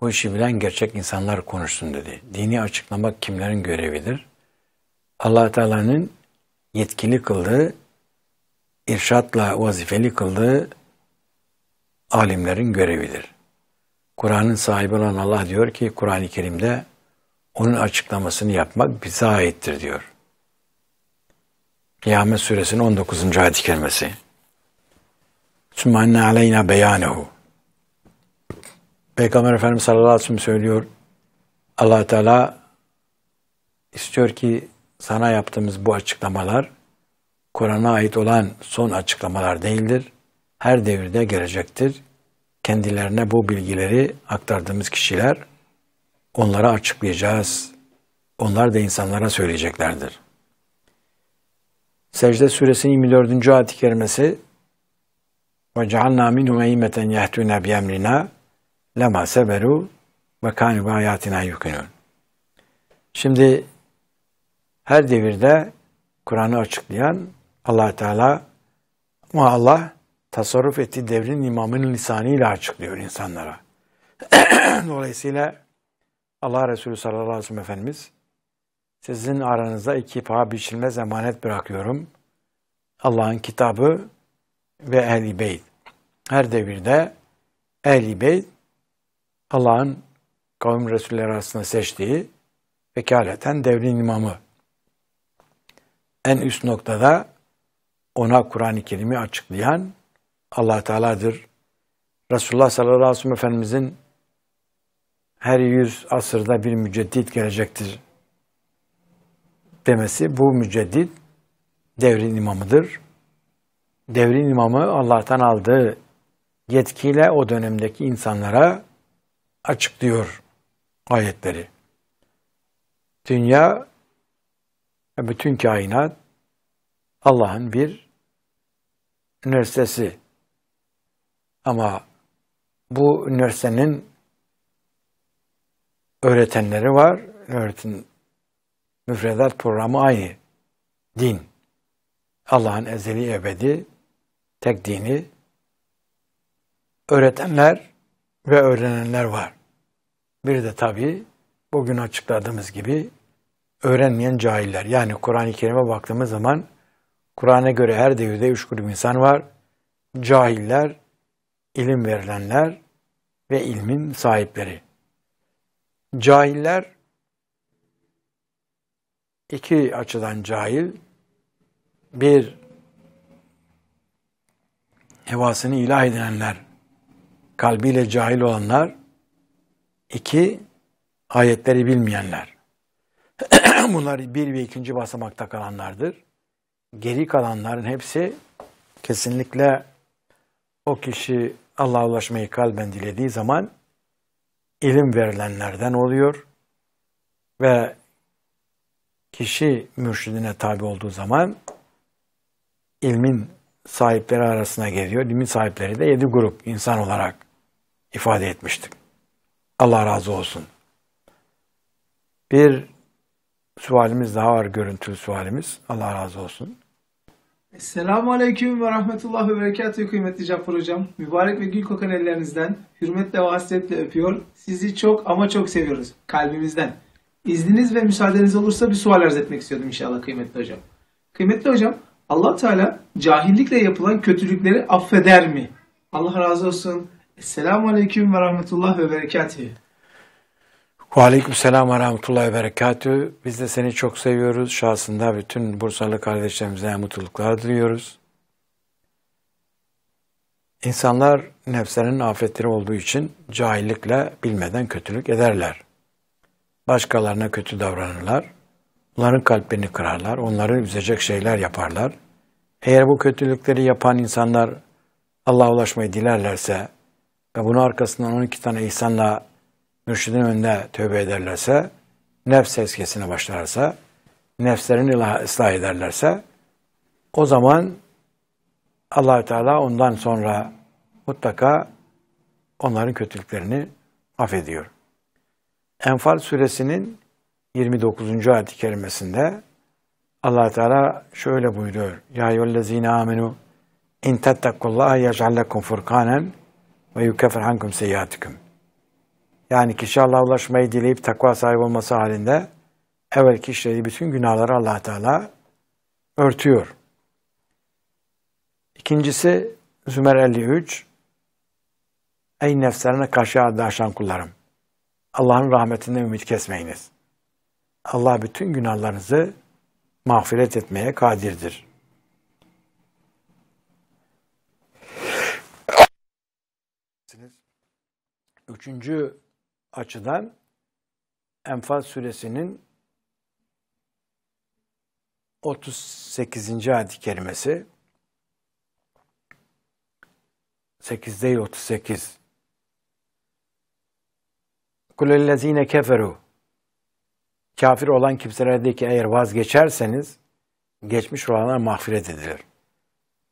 Bu işi bilen gerçek insanlar konuşsun dedi. Dini açıklamak kimlerin görevidir? allah Teala'nın yetkili kıldığı, irşatla vazifeli kıldığı alimlerin görevidir. Kur'an'ın sahibi olan Allah diyor ki Kur'an-ı Kerim'de onun açıklamasını yapmak bize aittir diyor. Kıyamet suresinin 19. ayet-i kerimesi. Sümme aleyna beyanehu. Peygamber Efendimiz sallallahu aleyhi ve sellem söylüyor. allah Teala istiyor ki sana yaptığımız bu açıklamalar Kur'an'a ait olan son açıklamalar değildir. Her devirde gelecektir kendilerine bu bilgileri aktardığımız kişiler onlara açıklayacağız. Onlar da insanlara söyleyeceklerdir. Secde suresinin 24. ayet-i kerimesi ve cealna minhum eymeten yehdûne bi emrina lema seberu ve kânû bi ayatina yukinûn. Şimdi her devirde Kur'an'ı açıklayan allah Teala, Allah tasarruf ettiği devrin imamının lisanıyla açıklıyor insanlara. Dolayısıyla Allah Resulü sallallahu aleyhi ve sellem Efendimiz sizin aranızda iki paha biçilmez emanet bırakıyorum. Allah'ın kitabı ve ehl beyt. Her devirde ehl beyt Allah'ın kavim Resulleri arasında seçtiği vekaleten devrin imamı. En üst noktada ona Kur'an-ı Kerim'i açıklayan allah Teala'dır. Resulullah sallallahu aleyhi ve sellem Efendimizin her yüz asırda bir müceddit gelecektir demesi bu müceddit devrin imamıdır. Devrin imamı Allah'tan aldığı yetkiyle o dönemdeki insanlara açıklıyor ayetleri. Dünya ve bütün kainat Allah'ın bir üniversitesi ama bu üniversitenin öğretenleri var. öğretin müfredat programı aynı. Din. Allah'ın ezeli ebedi tek dini öğretenler ve öğrenenler var. Bir de tabii bugün açıkladığımız gibi öğrenmeyen cahiller. Yani Kur'an-ı Kerim'e baktığımız zaman Kur'an'a göre her devirde üç grup insan var. Cahiller, ilim verilenler ve ilmin sahipleri. Cahiller iki açıdan cahil. Bir, hevasını ilah edilenler, kalbiyle cahil olanlar. iki ayetleri bilmeyenler. Bunlar bir ve ikinci basamakta kalanlardır. Geri kalanların hepsi kesinlikle o kişi Allah'a ulaşmayı kalben dilediği zaman ilim verilenlerden oluyor ve kişi mürşidine tabi olduğu zaman ilmin sahipleri arasına geliyor. İlmin sahipleri de yedi grup insan olarak ifade etmiştik. Allah razı olsun. Bir sualimiz daha var, görüntülü sualimiz. Allah razı olsun. Esselamu Aleyküm ve Rahmetullah ve Berekatü kıymetli Cafer Hocam. Mübarek ve gül kokan ellerinizden hürmetle ve hasretle öpüyor. Sizi çok ama çok seviyoruz kalbimizden. İzniniz ve müsaadeniz olursa bir sual arz etmek istiyordum inşallah kıymetli hocam. Kıymetli hocam allah Teala cahillikle yapılan kötülükleri affeder mi? Allah razı olsun. Esselamu Aleyküm ve Rahmetullah ve Berekatü. Aleyküm selam ve rahmetullahi ve Biz de seni çok seviyoruz. Şahsında bütün Bursalı kardeşlerimize mutluluklar diliyoruz. İnsanlar nefsinin afetleri olduğu için cahillikle bilmeden kötülük ederler. Başkalarına kötü davranırlar. Onların kalbini kırarlar. Onları üzecek şeyler yaparlar. Eğer bu kötülükleri yapan insanlar Allah'a ulaşmayı dilerlerse ve bunu arkasından 12 tane insanla mürşidin önünde tövbe ederlerse, nefs eskesine başlarsa, nefslerini ıslah ederlerse, o zaman Allah Teala ondan sonra mutlaka onların kötülüklerini affediyor. Enfal suresinin 29. ayet-i kerimesinde allah Teala şöyle buyuruyor. Ya eyyühellezine amenu in tettakullaha yec'al lekum furkanen ve yukeffir hankum seyyiatikum. Yani kişi Allah'a ulaşmayı dileyip takva sahibi olması halinde evvelki işlediği bütün günahları allah Teala örtüyor. İkincisi Zümer 53 Ey nefslerine karşı adlı aşan kullarım. Allah'ın rahmetinden ümit kesmeyiniz. Allah bütün günahlarınızı mağfiret etmeye kadirdir. Üçüncü açıdan Enfal suresinin 38. ayet-i kerimesi 8 değil 38 Kulellezine keferu Kafir olan kimselerdeki eğer vazgeçerseniz geçmiş olanlar mağfiret edilir.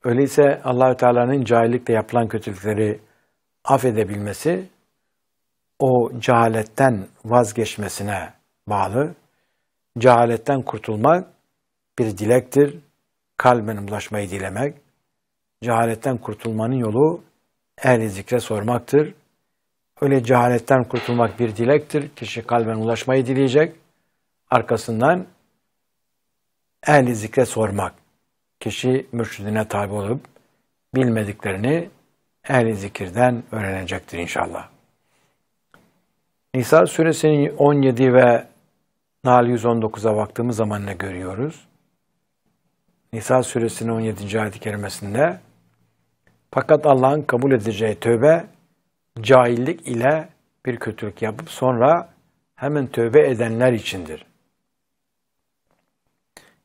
Öyleyse Allahü Teala'nın cahillikle yapılan kötülükleri affedebilmesi o cehaletten vazgeçmesine bağlı. Cehaletten kurtulmak bir dilektir. Kalben ulaşmayı dilemek. Cehaletten kurtulmanın yolu ehli zikre sormaktır. Öyle cehaletten kurtulmak bir dilektir. Kişi kalben ulaşmayı dileyecek. Arkasından ehli zikre sormak. Kişi mürşidine tabi olup bilmediklerini ehli zikirden öğrenecektir inşallah. Nisa suresinin 17 ve Nahl 119'a baktığımız zaman ne görüyoruz? Nisa suresinin 17. ayet-i kerimesinde fakat Allah'ın kabul edeceği tövbe cahillik ile bir kötülük yapıp sonra hemen tövbe edenler içindir.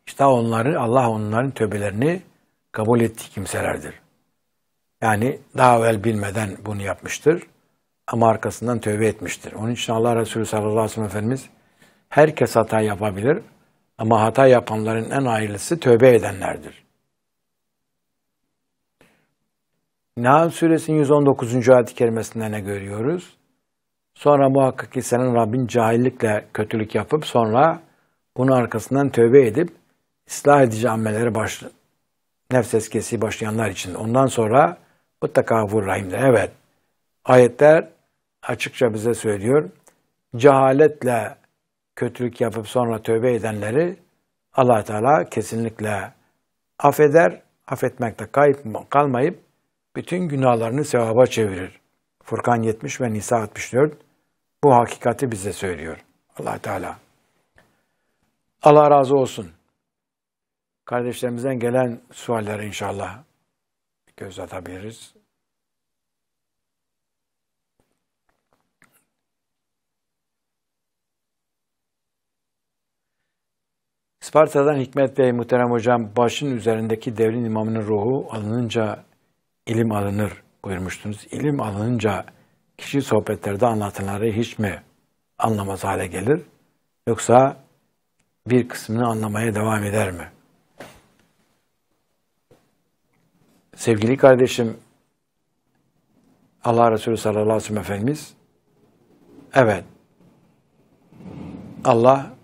İşte onların Allah onların tövbelerini kabul ettiği kimselerdir. Yani daha evvel bilmeden bunu yapmıştır ama arkasından tövbe etmiştir. Onun için Allah Resulü sallallahu aleyhi ve sellem Efendimiz herkes hata yapabilir ama hata yapanların en hayırlısı tövbe edenlerdir. Nahl suresinin 119. ayet-i kerimesinde ne görüyoruz? Sonra muhakkak ki senin Rabbin cahillikle kötülük yapıp sonra bunun arkasından tövbe edip ıslah edici amelleri başlı, nefs eskesi başlayanlar için. Ondan sonra bu tekavur rahimde. Evet, ayetler açıkça bize söylüyor. Cehaletle kötülük yapıp sonra tövbe edenleri allah Teala kesinlikle affeder, affetmekte kayıp kalmayıp bütün günahlarını sevaba çevirir. Furkan 70 ve Nisa 64 bu hakikati bize söylüyor allah Teala. Allah razı olsun. Kardeşlerimizden gelen suallere inşallah göz atabiliriz. Sparta'dan Hikmet Bey, muhterem hocam, başın üzerindeki devrin imamının ruhu alınınca ilim alınır buyurmuştunuz. İlim alınınca kişi sohbetlerde anlatılanları hiç mi anlamaz hale gelir? Yoksa bir kısmını anlamaya devam eder mi? Sevgili kardeşim, Allah Resulü sallallahu aleyhi ve sellem Efendimiz, evet, Allah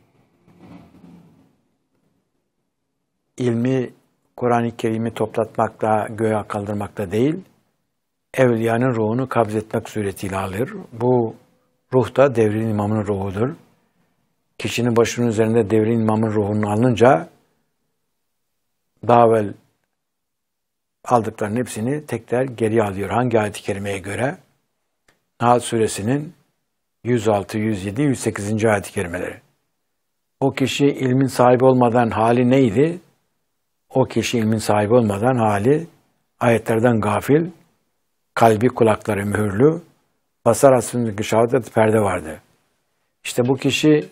ilmi Kur'an-ı Kerim'i toplatmakla, göğe kaldırmakla değil, evliyanın ruhunu kabzetmek suretiyle alır. Bu ruh da devrin imamının ruhudur. Kişinin başının üzerinde devrin imamın ruhunu alınca daha evvel aldıklarının hepsini tekrar geri alıyor. Hangi ayet-i kerimeye göre? Nahl suresinin 106, 107, 108. ayet-i kerimeleri. O kişi ilmin sahibi olmadan hali neydi? o kişi ilmin sahibi olmadan hali ayetlerden gafil, kalbi kulakları mühürlü, basar asfındaki şahadet perde vardı. İşte bu kişi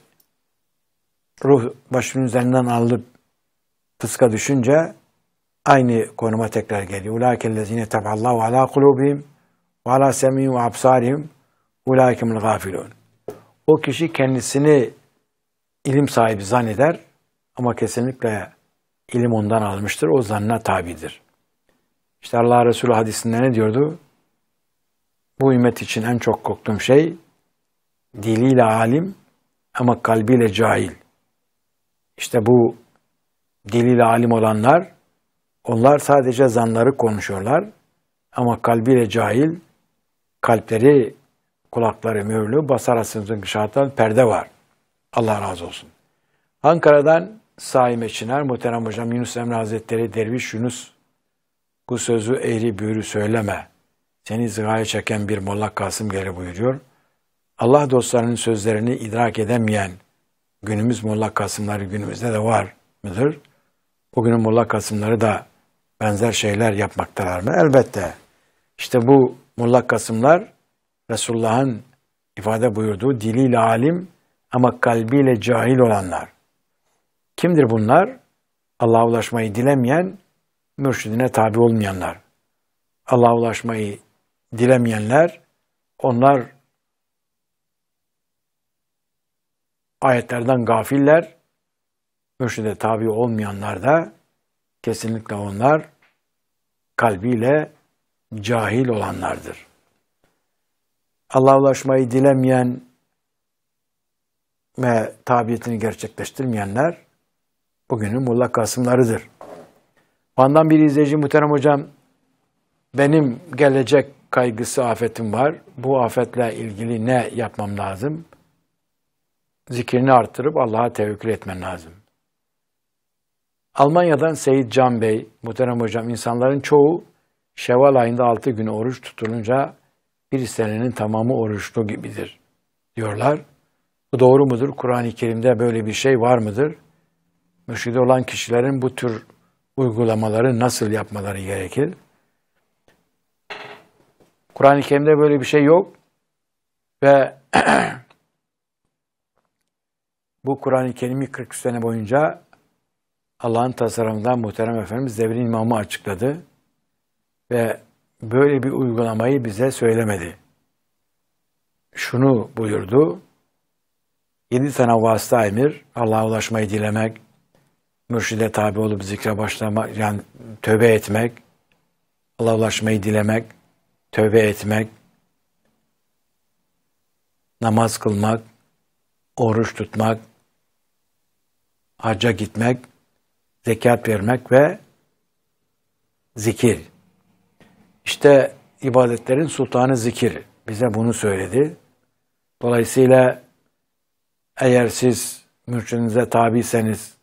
ruh başının üzerinden alınıp fıska düşünce aynı konuma tekrar geliyor. Ulâkellezîne teballahu alâ kulûbihim ve ala semim ve absârihim ulâkimul gafilun. O kişi kendisini ilim sahibi zanneder ama kesinlikle ilim ondan almıştır, o zanna tabidir. İşte Allah Resulü hadisinde ne diyordu? Bu ümmet için en çok korktuğum şey diliyle alim ama kalbiyle cahil. İşte bu diliyle alim olanlar, onlar sadece zanları konuşuyorlar ama kalbiyle cahil, kalpleri, kulakları mühürlü, basarasınızın asıntın perde var. Allah razı olsun. Ankara'dan Saime Çınar, Muhterem Hocam Yunus Emre Hazretleri, Derviş Yunus, bu sözü eğri büğrü söyleme. Seni zigaya çeken bir Molla Kasım Geli buyuruyor. Allah dostlarının sözlerini idrak edemeyen günümüz Molla Kasımları günümüzde de var mıdır? Bugünün Molla Kasımları da benzer şeyler yapmaktalar mı? Elbette. İşte bu Molla Kasımlar Resulullah'ın ifade buyurduğu diliyle alim ama kalbiyle cahil olanlar. Kimdir bunlar? Allah'a ulaşmayı dilemeyen, mürşidine tabi olmayanlar. Allah'a ulaşmayı dilemeyenler, onlar ayetlerden gafiller, mürşide tabi olmayanlar da kesinlikle onlar kalbiyle cahil olanlardır. Allah'a ulaşmayı dilemeyen ve tabiyetini gerçekleştirmeyenler bugünün mulla Kasımlarıdır. Van'dan bir izleyici muhterem hocam, benim gelecek kaygısı afetim var. Bu afetle ilgili ne yapmam lazım? Zikrini arttırıp Allah'a tevekkül etmen lazım. Almanya'dan Seyit Can Bey, muhterem hocam insanların çoğu Şevval ayında 6 gün oruç tutulunca bir senenin tamamı oruçlu gibidir diyorlar. Bu doğru mudur? Kur'an-ı Kerim'de böyle bir şey var mıdır? mürşidi olan kişilerin bu tür uygulamaları nasıl yapmaları gerekir? Kur'an-ı Kerim'de böyle bir şey yok ve bu Kur'an-ı Kerim'i 40 sene boyunca Allah'ın tasarımından muhterem Efendimiz Zevri imamı açıkladı ve böyle bir uygulamayı bize söylemedi. Şunu buyurdu, yedi tane vasıta emir, Allah'a ulaşmayı dilemek, mürşide tabi olup zikre başlamak, yani tövbe etmek, Allah'a ulaşmayı dilemek, tövbe etmek, namaz kılmak, oruç tutmak, hacca gitmek, zekat vermek ve zikir. İşte ibadetlerin sultanı zikir. Bize bunu söyledi. Dolayısıyla eğer siz mürşidinize tabiyseniz,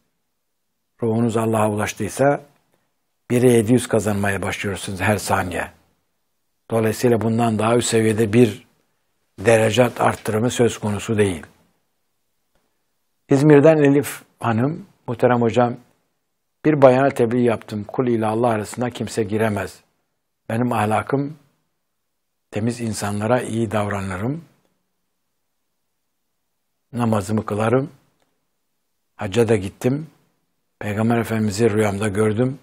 ruhunuz Allah'a ulaştıysa 1'e 700 kazanmaya başlıyorsunuz her saniye. Dolayısıyla bundan daha üst seviyede bir derecat arttırımı söz konusu değil. İzmir'den Elif Hanım, muhterem hocam, bir bayana tebliğ yaptım. Kul ile Allah arasında kimse giremez. Benim ahlakım temiz insanlara iyi davranırım. Namazımı kılarım. Hacca da gittim. Peygamber Efendimiz'i rüyamda gördüm.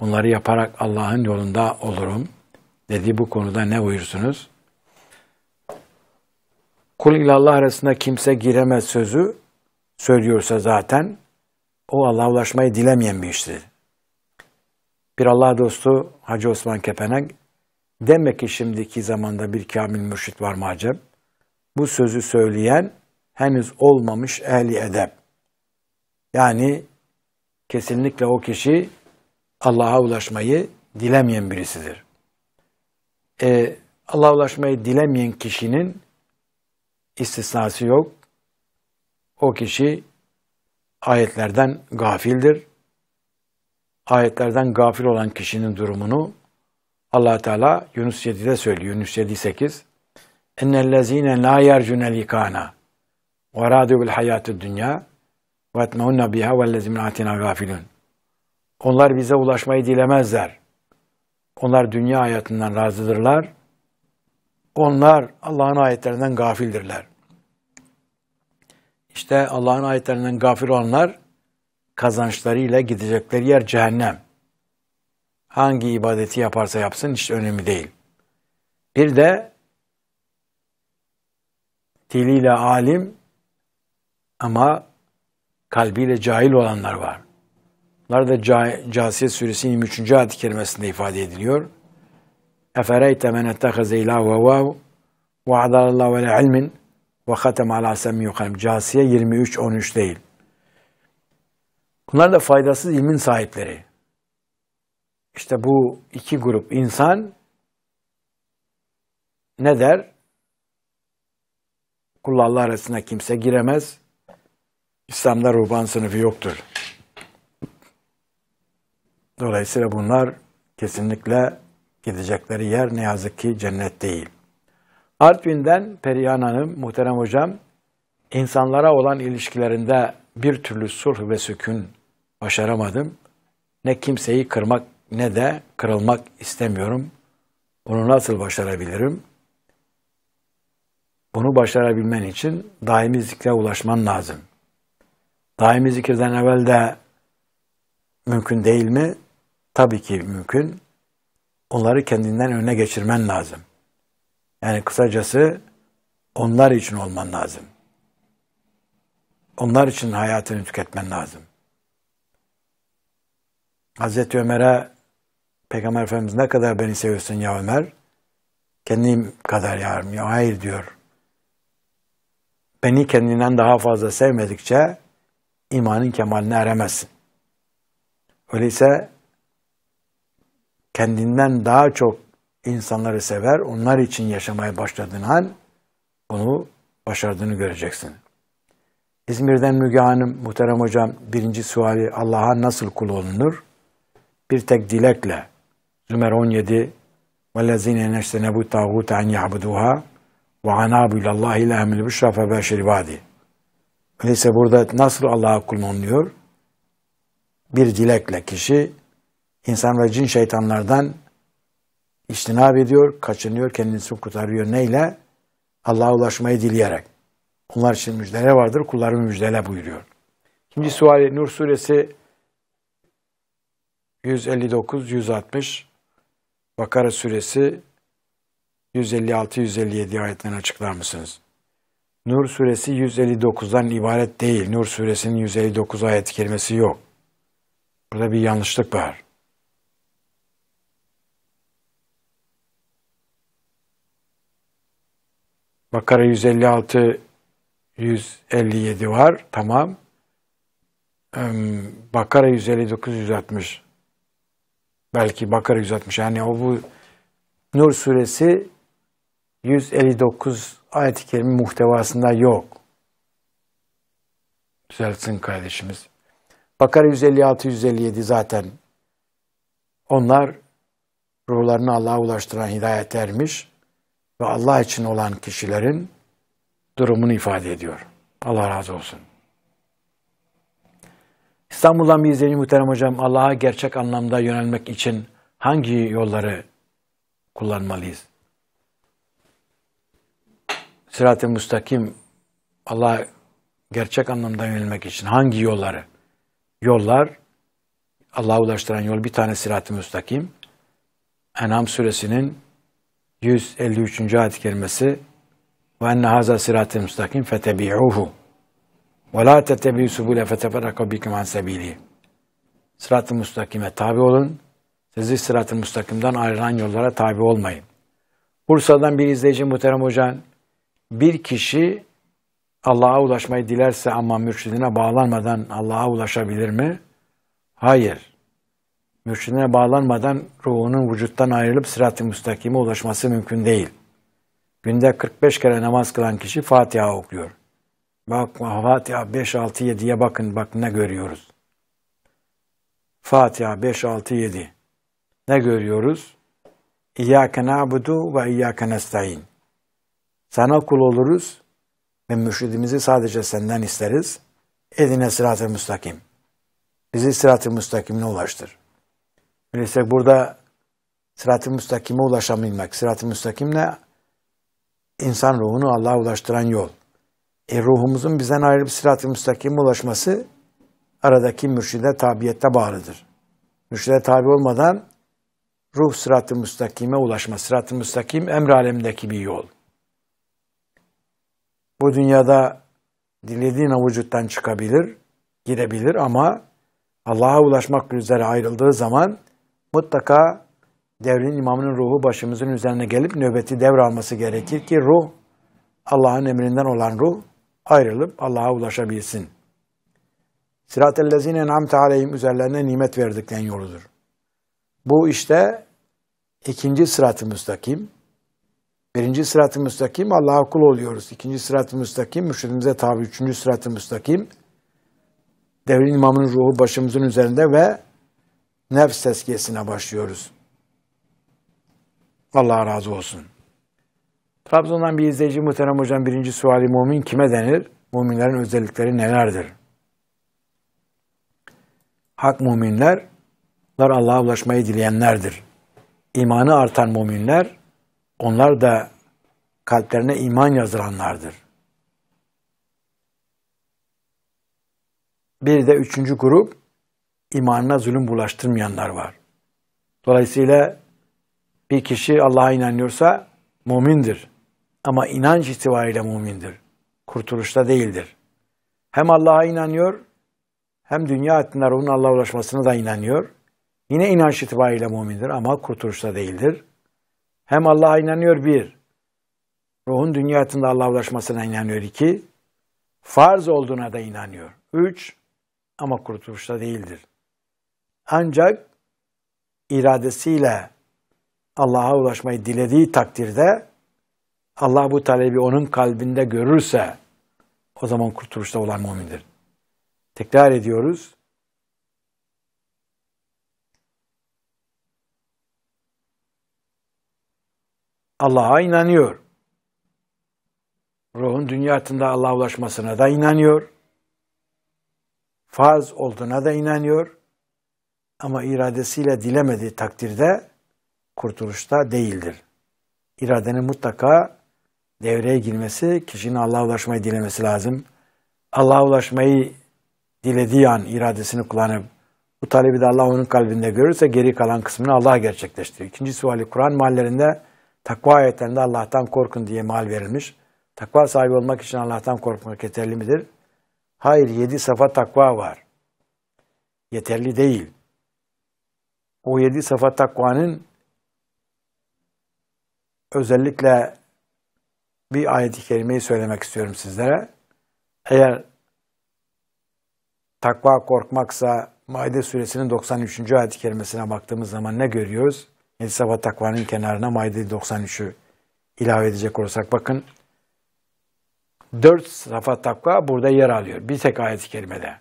Bunları yaparak Allah'ın yolunda olurum. Dedi bu konuda ne buyursunuz? Kul ile Allah arasında kimse giremez sözü söylüyorsa zaten o Allah'a ulaşmayı dilemeyen bir iştir. Bir Allah dostu Hacı Osman Kepenek demek ki şimdiki zamanda bir kamil mürşit var mı acem? Bu sözü söyleyen henüz olmamış ehli edep. Yani kesinlikle o kişi Allah'a ulaşmayı dilemeyen birisidir. E, Allah'a ulaşmayı dilemeyen kişinin istisnası yok. O kişi ayetlerden gafildir. Ayetlerden gafil olan kişinin durumunu allah Teala Yunus 7'de söylüyor. Yunus 7, 8 اَنَّ الَّذ۪ينَ لَا يَرْجُنَ لِكَانَا وَرَادُوا بِالْحَيَاتِ الدُّنْيَا وَاَتْمَهُنَّ بِهَا وَالَّذِي مِنْ عَتِنَا غَافِلُونَ Onlar bize ulaşmayı dilemezler. Onlar dünya hayatından razıdırlar. Onlar Allah'ın ayetlerinden gafildirler. İşte Allah'ın ayetlerinden gafil olanlar kazançlarıyla gidecekleri yer cehennem. Hangi ibadeti yaparsa yapsın hiç önemli değil. Bir de diliyle alim ama kalbiyle cahil olanlar var. Bunlar da Casiyet Suresi'nin 23. ayet-i kerimesinde ifade ediliyor. Efereyte men ettehaze ilâhu vav ve adalallâhu ve ilmin ve hatem alâ semmiyu kalem. 23-13 değil. Bunlar da faydasız ilmin sahipleri. İşte bu iki grup insan ne der? Kullar Allah kimse giremez. İslam'da ruhban sınıfı yoktur. Dolayısıyla bunlar kesinlikle gidecekleri yer ne yazık ki cennet değil. Artvin'den Perihan Hanım, muhterem hocam, insanlara olan ilişkilerinde bir türlü sulh ve sükun başaramadım. Ne kimseyi kırmak ne de kırılmak istemiyorum. Bunu nasıl başarabilirim? Bunu başarabilmen için daimi zikre ulaşman lazım. Daimi zikirden evvel de mümkün değil mi? Tabii ki mümkün. Onları kendinden öne geçirmen lazım. Yani kısacası onlar için olman lazım. Onlar için hayatını tüketmen lazım. Hazreti Ömer'e Peygamber Efendimiz ne kadar beni seviyorsun ya Ömer? Kendim kadar yarım ya hayır diyor. Beni kendinden daha fazla sevmedikçe imanın kemaline eremezsin. Öyleyse kendinden daha çok insanları sever, onlar için yaşamaya başladığın hal bunu başardığını göreceksin. İzmir'den Müge Hanım, muhterem hocam, birinci suali Allah'a nasıl kul olunur? Bir tek dilekle. Zümer 17 وَالَّذ۪ينَ نَشْتَنَبُوا الطَّاغُوتَ اَنْ يَعْبُدُوهَا وَعَنَابُوا اِلَى اللّٰهِ لَهَمِ الْبُشْرَ فَبَشِرْ بَادِي Öyleyse burada nasıl Allah'a kullanılıyor? Bir dilekle kişi insan ve cin şeytanlardan iştinab ediyor, kaçınıyor, kendisini kurtarıyor. Neyle? Allah'a ulaşmayı dileyerek. Onlar için müjdele vardır, kullarımı müjdele buyuruyor. Şimdi suali Nur suresi 159-160, Bakara suresi 156-157 ayetlerini açıklar mısınız? Nur suresi 159'dan ibaret değil. Nur suresinin 159 ayet kelimesi yok. Burada bir yanlışlık var. Bakara 156 157 var. Tamam. Bakara 159 160. Belki Bakara 160. Yani o bu Nur suresi 159 ayet-i kerime muhtevasında yok. Düzeltsin kardeşimiz. Bakara 156-157 zaten onlar ruhlarını Allah'a ulaştıran hidayetlermiş ve Allah için olan kişilerin durumunu ifade ediyor. Allah razı olsun. İstanbul'dan bir izleyici muhterem hocam Allah'a gerçek anlamda yönelmek için hangi yolları kullanmalıyız? Sırat-ı müstakim Allah'a gerçek anlamda yönelmek için hangi yolları? Yollar, Allah'a ulaştıran yol bir tane sırat-ı müstakim. En'am suresinin 153. ayet-i kerimesi ve enne haza sırat-ı müstakim fetebi'uhu ve la tetebi'u subule feteferraka bikum an sebili. Sırat-ı müstakime tabi olun. Sizi sırat-ı müstakimden ayrılan yollara tabi olmayın. Bursa'dan bir izleyici muhterem hocam bir kişi Allah'a ulaşmayı dilerse ama mürşidine bağlanmadan Allah'a ulaşabilir mi? Hayır. Mürşidine bağlanmadan ruhunun vücuttan ayrılıp sırat-ı müstakime ulaşması mümkün değil. Günde 45 kere namaz kılan kişi Fatiha okuyor. Bak Fatiha 5, 6, 7'ye bakın bak ne görüyoruz. Fatiha 5, 6, 7. Ne görüyoruz? İyyâke na'budu ve iyyâke nestaîn. Sana kul oluruz ve mürşidimizi sadece senden isteriz. Edine sırat-ı müstakim. Bizi sırat-ı müstakimine ulaştır. Öyleyse burada sırat-ı müstakime ulaşabilmek, sırat-ı müstakimle insan ruhunu Allah'a ulaştıran yol. E ruhumuzun bizden ayrılıp sırat-ı müstakime ulaşması aradaki mürşide tabiyette bağlıdır. Mürşide tabi olmadan ruh sırat-ı müstakime ulaşma. Sırat-ı müstakim emre alemdeki bir yol. Bu dünyada dilediğin vücuttan çıkabilir, gidebilir ama Allah'a ulaşmak üzere ayrıldığı zaman mutlaka devrin imamının ruhu başımızın üzerine gelip nöbeti devralması gerekir ki ruh, Allah'ın emrinden olan ruh ayrılıp Allah'a ulaşabilsin. Sirat-ı lezine namte aleyhim üzerlerine nimet verdikten yoludur. Bu işte ikinci sırat-ı müstakim. Birinci sırat-ı müstakim Allah'a kul oluyoruz. İkinci sırat-ı müstakim mürşidimize tabi. Üçüncü sırat-ı müstakim devrin imamının ruhu başımızın üzerinde ve nefs tezkiyesine başlıyoruz. Allah razı olsun. Trabzon'dan bir izleyici Muhterem Hocam birinci suali mumin kime denir? Mu'minlerin özellikleri nelerdir? Hak müminler, Allah'a ulaşmayı dileyenlerdir. İmanı artan mu'minler. Onlar da kalplerine iman yazılanlardır. Bir de üçüncü grup imanına zulüm bulaştırmayanlar var. Dolayısıyla bir kişi Allah'a inanıyorsa mumindir. Ama inanç itibariyle mumindir. Kurtuluşta değildir. Hem Allah'a inanıyor hem dünya hattında ruhun Allah'a ulaşmasına da inanıyor. Yine inanç itibariyle mumindir ama kurtuluşta değildir. Hem Allah'a inanıyor bir. Ruhun dünyasında Allah'a ulaşmasına inanıyor iki. Farz olduğuna da inanıyor. Üç. Ama kurtuluşta değildir. Ancak iradesiyle Allah'a ulaşmayı dilediği takdirde Allah bu talebi onun kalbinde görürse o zaman kurtuluşta olan mümindir. Tekrar ediyoruz. Allah'a inanıyor. Ruhun dünya altında Allah'a ulaşmasına da inanıyor. Farz olduğuna da inanıyor. Ama iradesiyle dilemediği takdirde kurtuluşta değildir. İradenin mutlaka devreye girmesi, kişinin Allah'a ulaşmayı dilemesi lazım. Allah'a ulaşmayı dilediği an iradesini kullanıp bu talebi de Allah onun kalbinde görürse geri kalan kısmını Allah gerçekleştiriyor. İkinci suali Kur'an mahallerinde Takva ayetlerinde Allah'tan korkun diye mal verilmiş. Takva sahibi olmak için Allah'tan korkmak yeterli midir? Hayır, yedi safa takva var. Yeterli değil. O yedi safa takvanın özellikle bir ayet-i kerimeyi söylemek istiyorum sizlere. Eğer takva korkmaksa Maide suresinin 93. ayet-i kerimesine baktığımız zaman ne görüyoruz? Sabah takvanın kenarına Maide 93'ü ilave edecek olursak bakın dört safa takva burada yer alıyor. Bir tek ayet-i kerimede.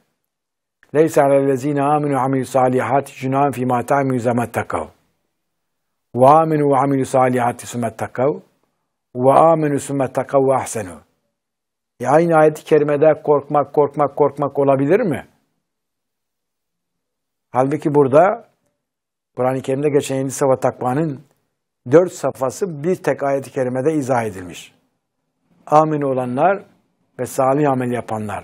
Leysa alellezine aminu amilu salihati cünan fîmâ ta'mû zemet takav. Ve aminu ve amilu salihati sümet takav. Ve aminu sümet takav ve ahsenu. E aynı ayet-i kerimede korkmak, korkmak, korkmak olabilir mi? Halbuki burada Kur'an-ı Kerim'de geçen 7 sayfa takvanın dört safhası bir tek ayet-i kerimede izah edilmiş. Amin olanlar ve salih amel yapanlar.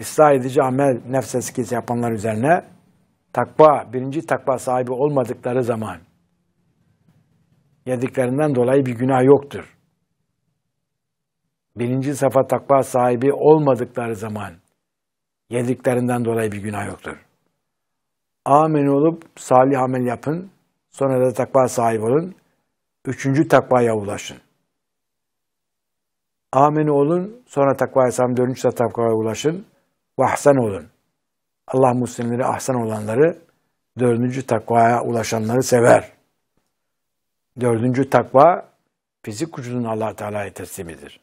ıslah edici amel, nefses sikisi yapanlar üzerine takva, birinci takva sahibi olmadıkları zaman yediklerinden dolayı bir günah yoktur. Birinci safa takva sahibi olmadıkları zaman yediklerinden dolayı bir günah yoktur amen olup salih amel yapın. Sonra da takva sahibi olun. Üçüncü takvaya ulaşın. Amin olun, sonra takvaya sahibi dönüşte takvaya ulaşın. Vahsen olun. Allah Müslümanları ahsen olanları, dördüncü takvaya ulaşanları sever. Dördüncü takva, fizik vücudunu allah Teala'ya teslimidir.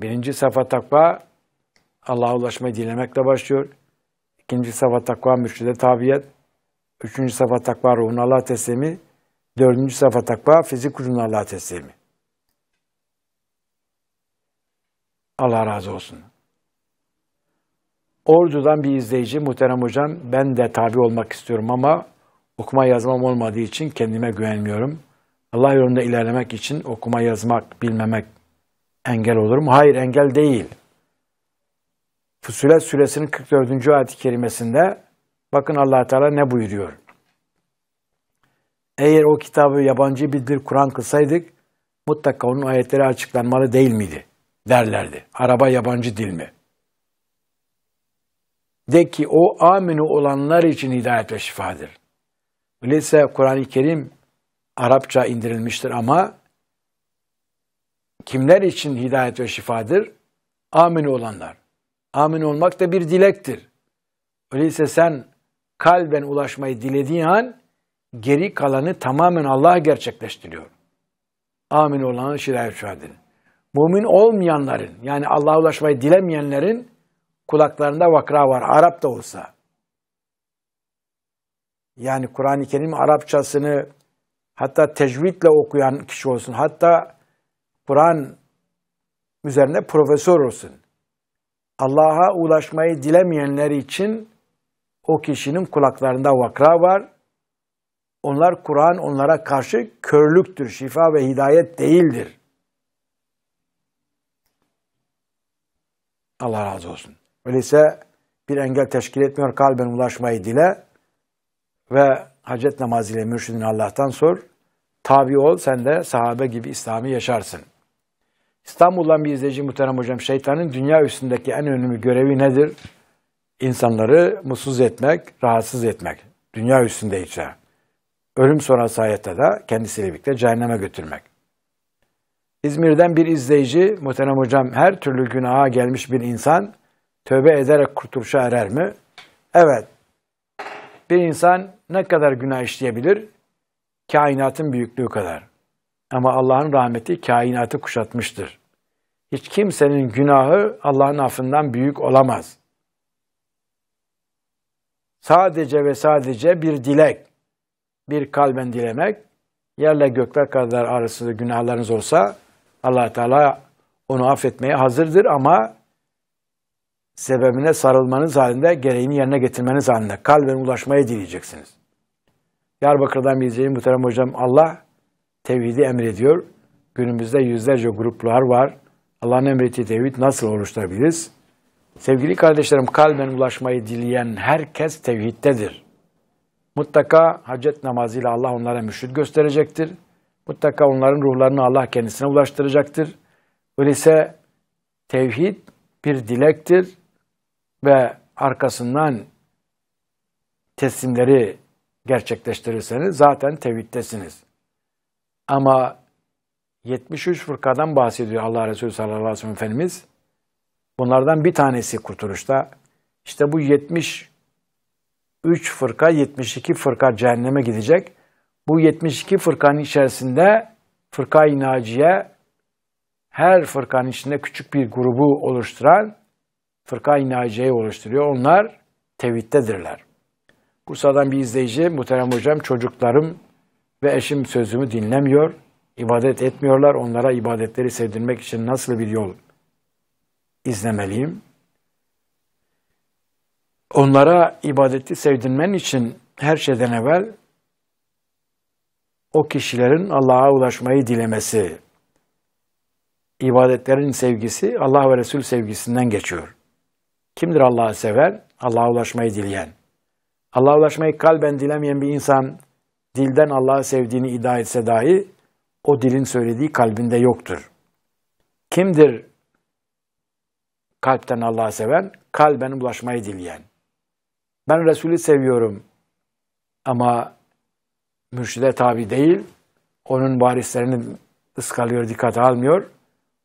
Birinci safa takva, Allah'a ulaşmayı dilemekle başlıyor. İkinci safa takva mürşide tabiyet. Üçüncü safa takva ruhuna Allah'a teslimi. Dördüncü safa takva fizik ucuna Allah'a teslimi. Allah razı olsun. Ordu'dan bir izleyici, muhterem hocam ben de tabi olmak istiyorum ama okuma yazmam olmadığı için kendime güvenmiyorum. Allah yolunda ilerlemek için okuma yazmak, bilmemek engel olur mu? Hayır engel değil. Fusilet suresinin 44. ayet-i kerimesinde bakın allah Teala ne buyuruyor. Eğer o kitabı yabancı bir dil Kur'an kılsaydık mutlaka onun ayetleri açıklanmalı değil miydi derlerdi. Araba yabancı dil mi? De ki o aminu olanlar için hidayet ve şifadır. Öyleyse Kur'an-ı Kerim Arapça indirilmiştir ama kimler için hidayet ve şifadır? Amin olanlar. Amin olmak da bir dilektir. Öyleyse sen kalben ulaşmayı dilediğin an geri kalanı tamamen Allah gerçekleştiriyor. Amin olanın şirayet şahidinin. Mümin olmayanların yani Allah'a ulaşmayı dilemeyenlerin kulaklarında vakra var. Arap da olsa. Yani Kur'an-ı Kerim Arapçasını hatta tecvidle okuyan kişi olsun. Hatta Kur'an üzerine profesör olsun. Allah'a ulaşmayı dilemeyenler için o kişinin kulaklarında vakra var. Onlar Kur'an onlara karşı körlüktür, şifa ve hidayet değildir. Allah razı olsun. Öyleyse bir engel teşkil etmiyor kalben ulaşmayı dile ve hacet namazıyla mürşidini Allah'tan sor. Tabi ol sen de sahabe gibi İslam'ı yaşarsın.'' İstanbul'dan bir izleyici muhterem hocam, şeytanın dünya üstündeki en önemli görevi nedir? İnsanları mutsuz etmek, rahatsız etmek. Dünya üstünde ise Ölüm sonrası hayatta da kendisiyle birlikte cehenneme götürmek. İzmir'den bir izleyici, muhterem hocam her türlü günaha gelmiş bir insan tövbe ederek kurtuluşa erer mi? Evet. Bir insan ne kadar günah işleyebilir? Kainatın büyüklüğü kadar. Ama Allah'ın rahmeti kainatı kuşatmıştır hiç kimsenin günahı Allah'ın affından büyük olamaz. Sadece ve sadece bir dilek, bir kalben dilemek, yerle gökler kadar arasında günahlarınız olsa allah Teala onu affetmeye hazırdır ama sebebine sarılmanız halinde gereğini yerine getirmeniz halinde kalben ulaşmayı dileyeceksiniz. Diyarbakır'dan bileceğim muhterem hocam Allah tevhidi emrediyor. Günümüzde yüzlerce gruplar var Allah'ın emrettiği tevhid nasıl oluşturabiliriz? Sevgili kardeşlerim kalben ulaşmayı dileyen herkes tevhiddedir. Mutlaka hacet namazıyla Allah onlara müşrit gösterecektir. Mutlaka onların ruhlarını Allah kendisine ulaştıracaktır. Öyleyse tevhid bir dilektir ve arkasından teslimleri gerçekleştirirseniz zaten tevhiddesiniz. Ama 73 fırkadan bahsediyor Allah Resulü sallallahu aleyhi ve sellem Efendimiz. Bunlardan bir tanesi kurtuluşta. İşte bu 73 fırka, 72 fırka cehenneme gidecek. Bu 72 fırkanın içerisinde fırka-i naciye, her fırkanın içinde küçük bir grubu oluşturan fırka-i naciyeyi oluşturuyor. Onlar tevhiddedirler. Bursa'dan bir izleyici, muhterem hocam çocuklarım ve eşim sözümü dinlemiyor.'' ibadet etmiyorlar. Onlara ibadetleri sevdirmek için nasıl bir yol izlemeliyim? Onlara ibadeti sevdirmen için her şeyden evvel o kişilerin Allah'a ulaşmayı dilemesi, ibadetlerin sevgisi Allah ve Resul sevgisinden geçiyor. Kimdir Allah'ı sever? Allah'a ulaşmayı dileyen. Allah'a ulaşmayı kalben dilemeyen bir insan dilden Allah'ı sevdiğini iddia etse dahi o dilin söylediği kalbinde yoktur. Kimdir kalpten Allah'ı seven? Kalben ulaşmayı dileyen. Ben Resulü seviyorum ama mürşide tabi değil, onun varislerini ıskalıyor, dikkate almıyor.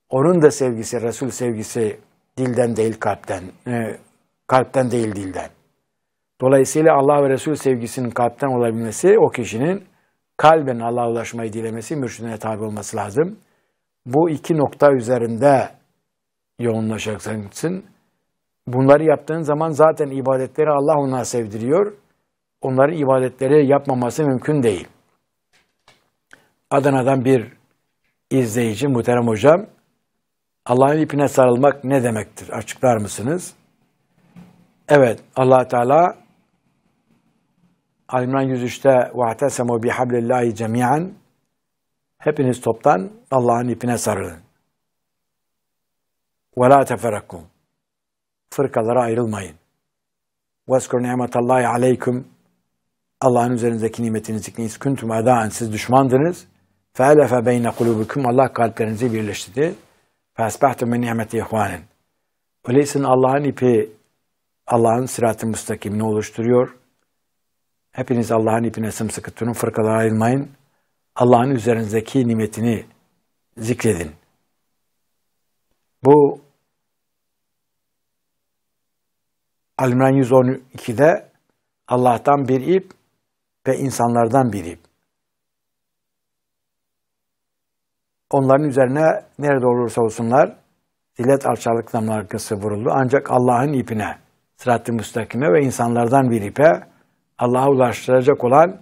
Onun da sevgisi, Resul sevgisi dilden değil kalpten, e, kalpten değil dilden. Dolayısıyla Allah ve Resul sevgisinin kalpten olabilmesi o kişinin kalben Allah'a ulaşmayı dilemesi mürşidine tabi olması lazım. Bu iki nokta üzerinde yoğunlaşacaksın. Bunları yaptığın zaman zaten ibadetleri Allah ona sevdiriyor. Onların ibadetleri yapmaması mümkün değil. Adana'dan bir izleyici, muhterem hocam, Allah'ın ipine sarılmak ne demektir? Açıklar mısınız? Evet, allah Teala Ali İmran 103'te وَاَعْتَسَمُوا بِحَبْلِ اللّٰهِ جَمِيعًا Hepiniz toptan Allah'ın ipine sarılın. وَلَا تَفَرَكُمْ Fırkalara ayrılmayın. وَاذْكُرْ نِعْمَةَ اللّٰهِ عَلَيْكُمْ Allah'ın üzerinizdeki nimetinizi niz kuntum ada'an siz düşmandınız. فَاَلَفَ beyne kulubukum Allah kalplerinizi birleştirdi. فَاَسْبَحْتُمْ مِنْ نِعْمَةِ اِخْوَانٍ Öyleyse Allah'ın ipi Allah'ın sırat-ı müstakimini oluşturuyor. Hepiniz Allah'ın ipine sımsıkı tutun, fırkalara ayrılmayın. Allah'ın üzerinizdeki nimetini zikredin. Bu Alimran 112'de Allah'tan bir ip ve insanlardan bir ip. Onların üzerine nerede olursa olsunlar zillet alçalık damlarkası vuruldu. Ancak Allah'ın ipine, sırat-ı müstakime ve insanlardan bir ipe Allah'a ulaştıracak olan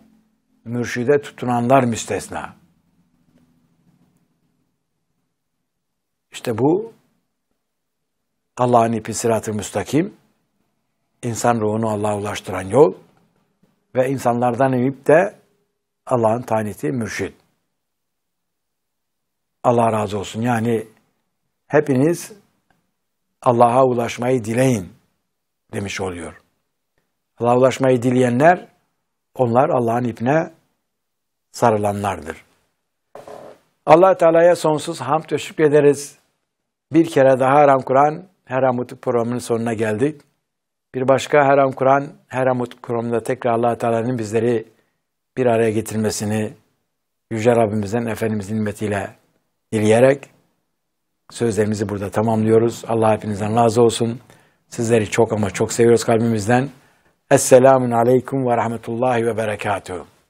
mürşide tutunanlar müstesna. İşte bu Allah'ın ipi sıratı müstakim, insan ruhunu Allah'a ulaştıran yol ve insanlardan ümip de Allah'ın taneti mürşid. Allah razı olsun. Yani hepiniz Allah'a ulaşmayı dileyin demiş oluyor. Allah'a ulaşmayı dileyenler onlar Allah'ın ipine sarılanlardır. allah Teala'ya sonsuz hamd ve şükrederiz. Bir kere daha Haram Kur'an, Haram Mutlu programının sonuna geldik. Bir başka Haram Kur'an, Haram Mutlu programında tekrar allah Teala'nın bizleri bir araya getirmesini Yüce Rabbimizden Efendimizin nimetiyle dileyerek sözlerimizi burada tamamlıyoruz. Allah hepinizden razı olsun. Sizleri çok ama çok seviyoruz kalbimizden. Esselamun Aleyküm ve Rahmetullahi ve Berekatuhu.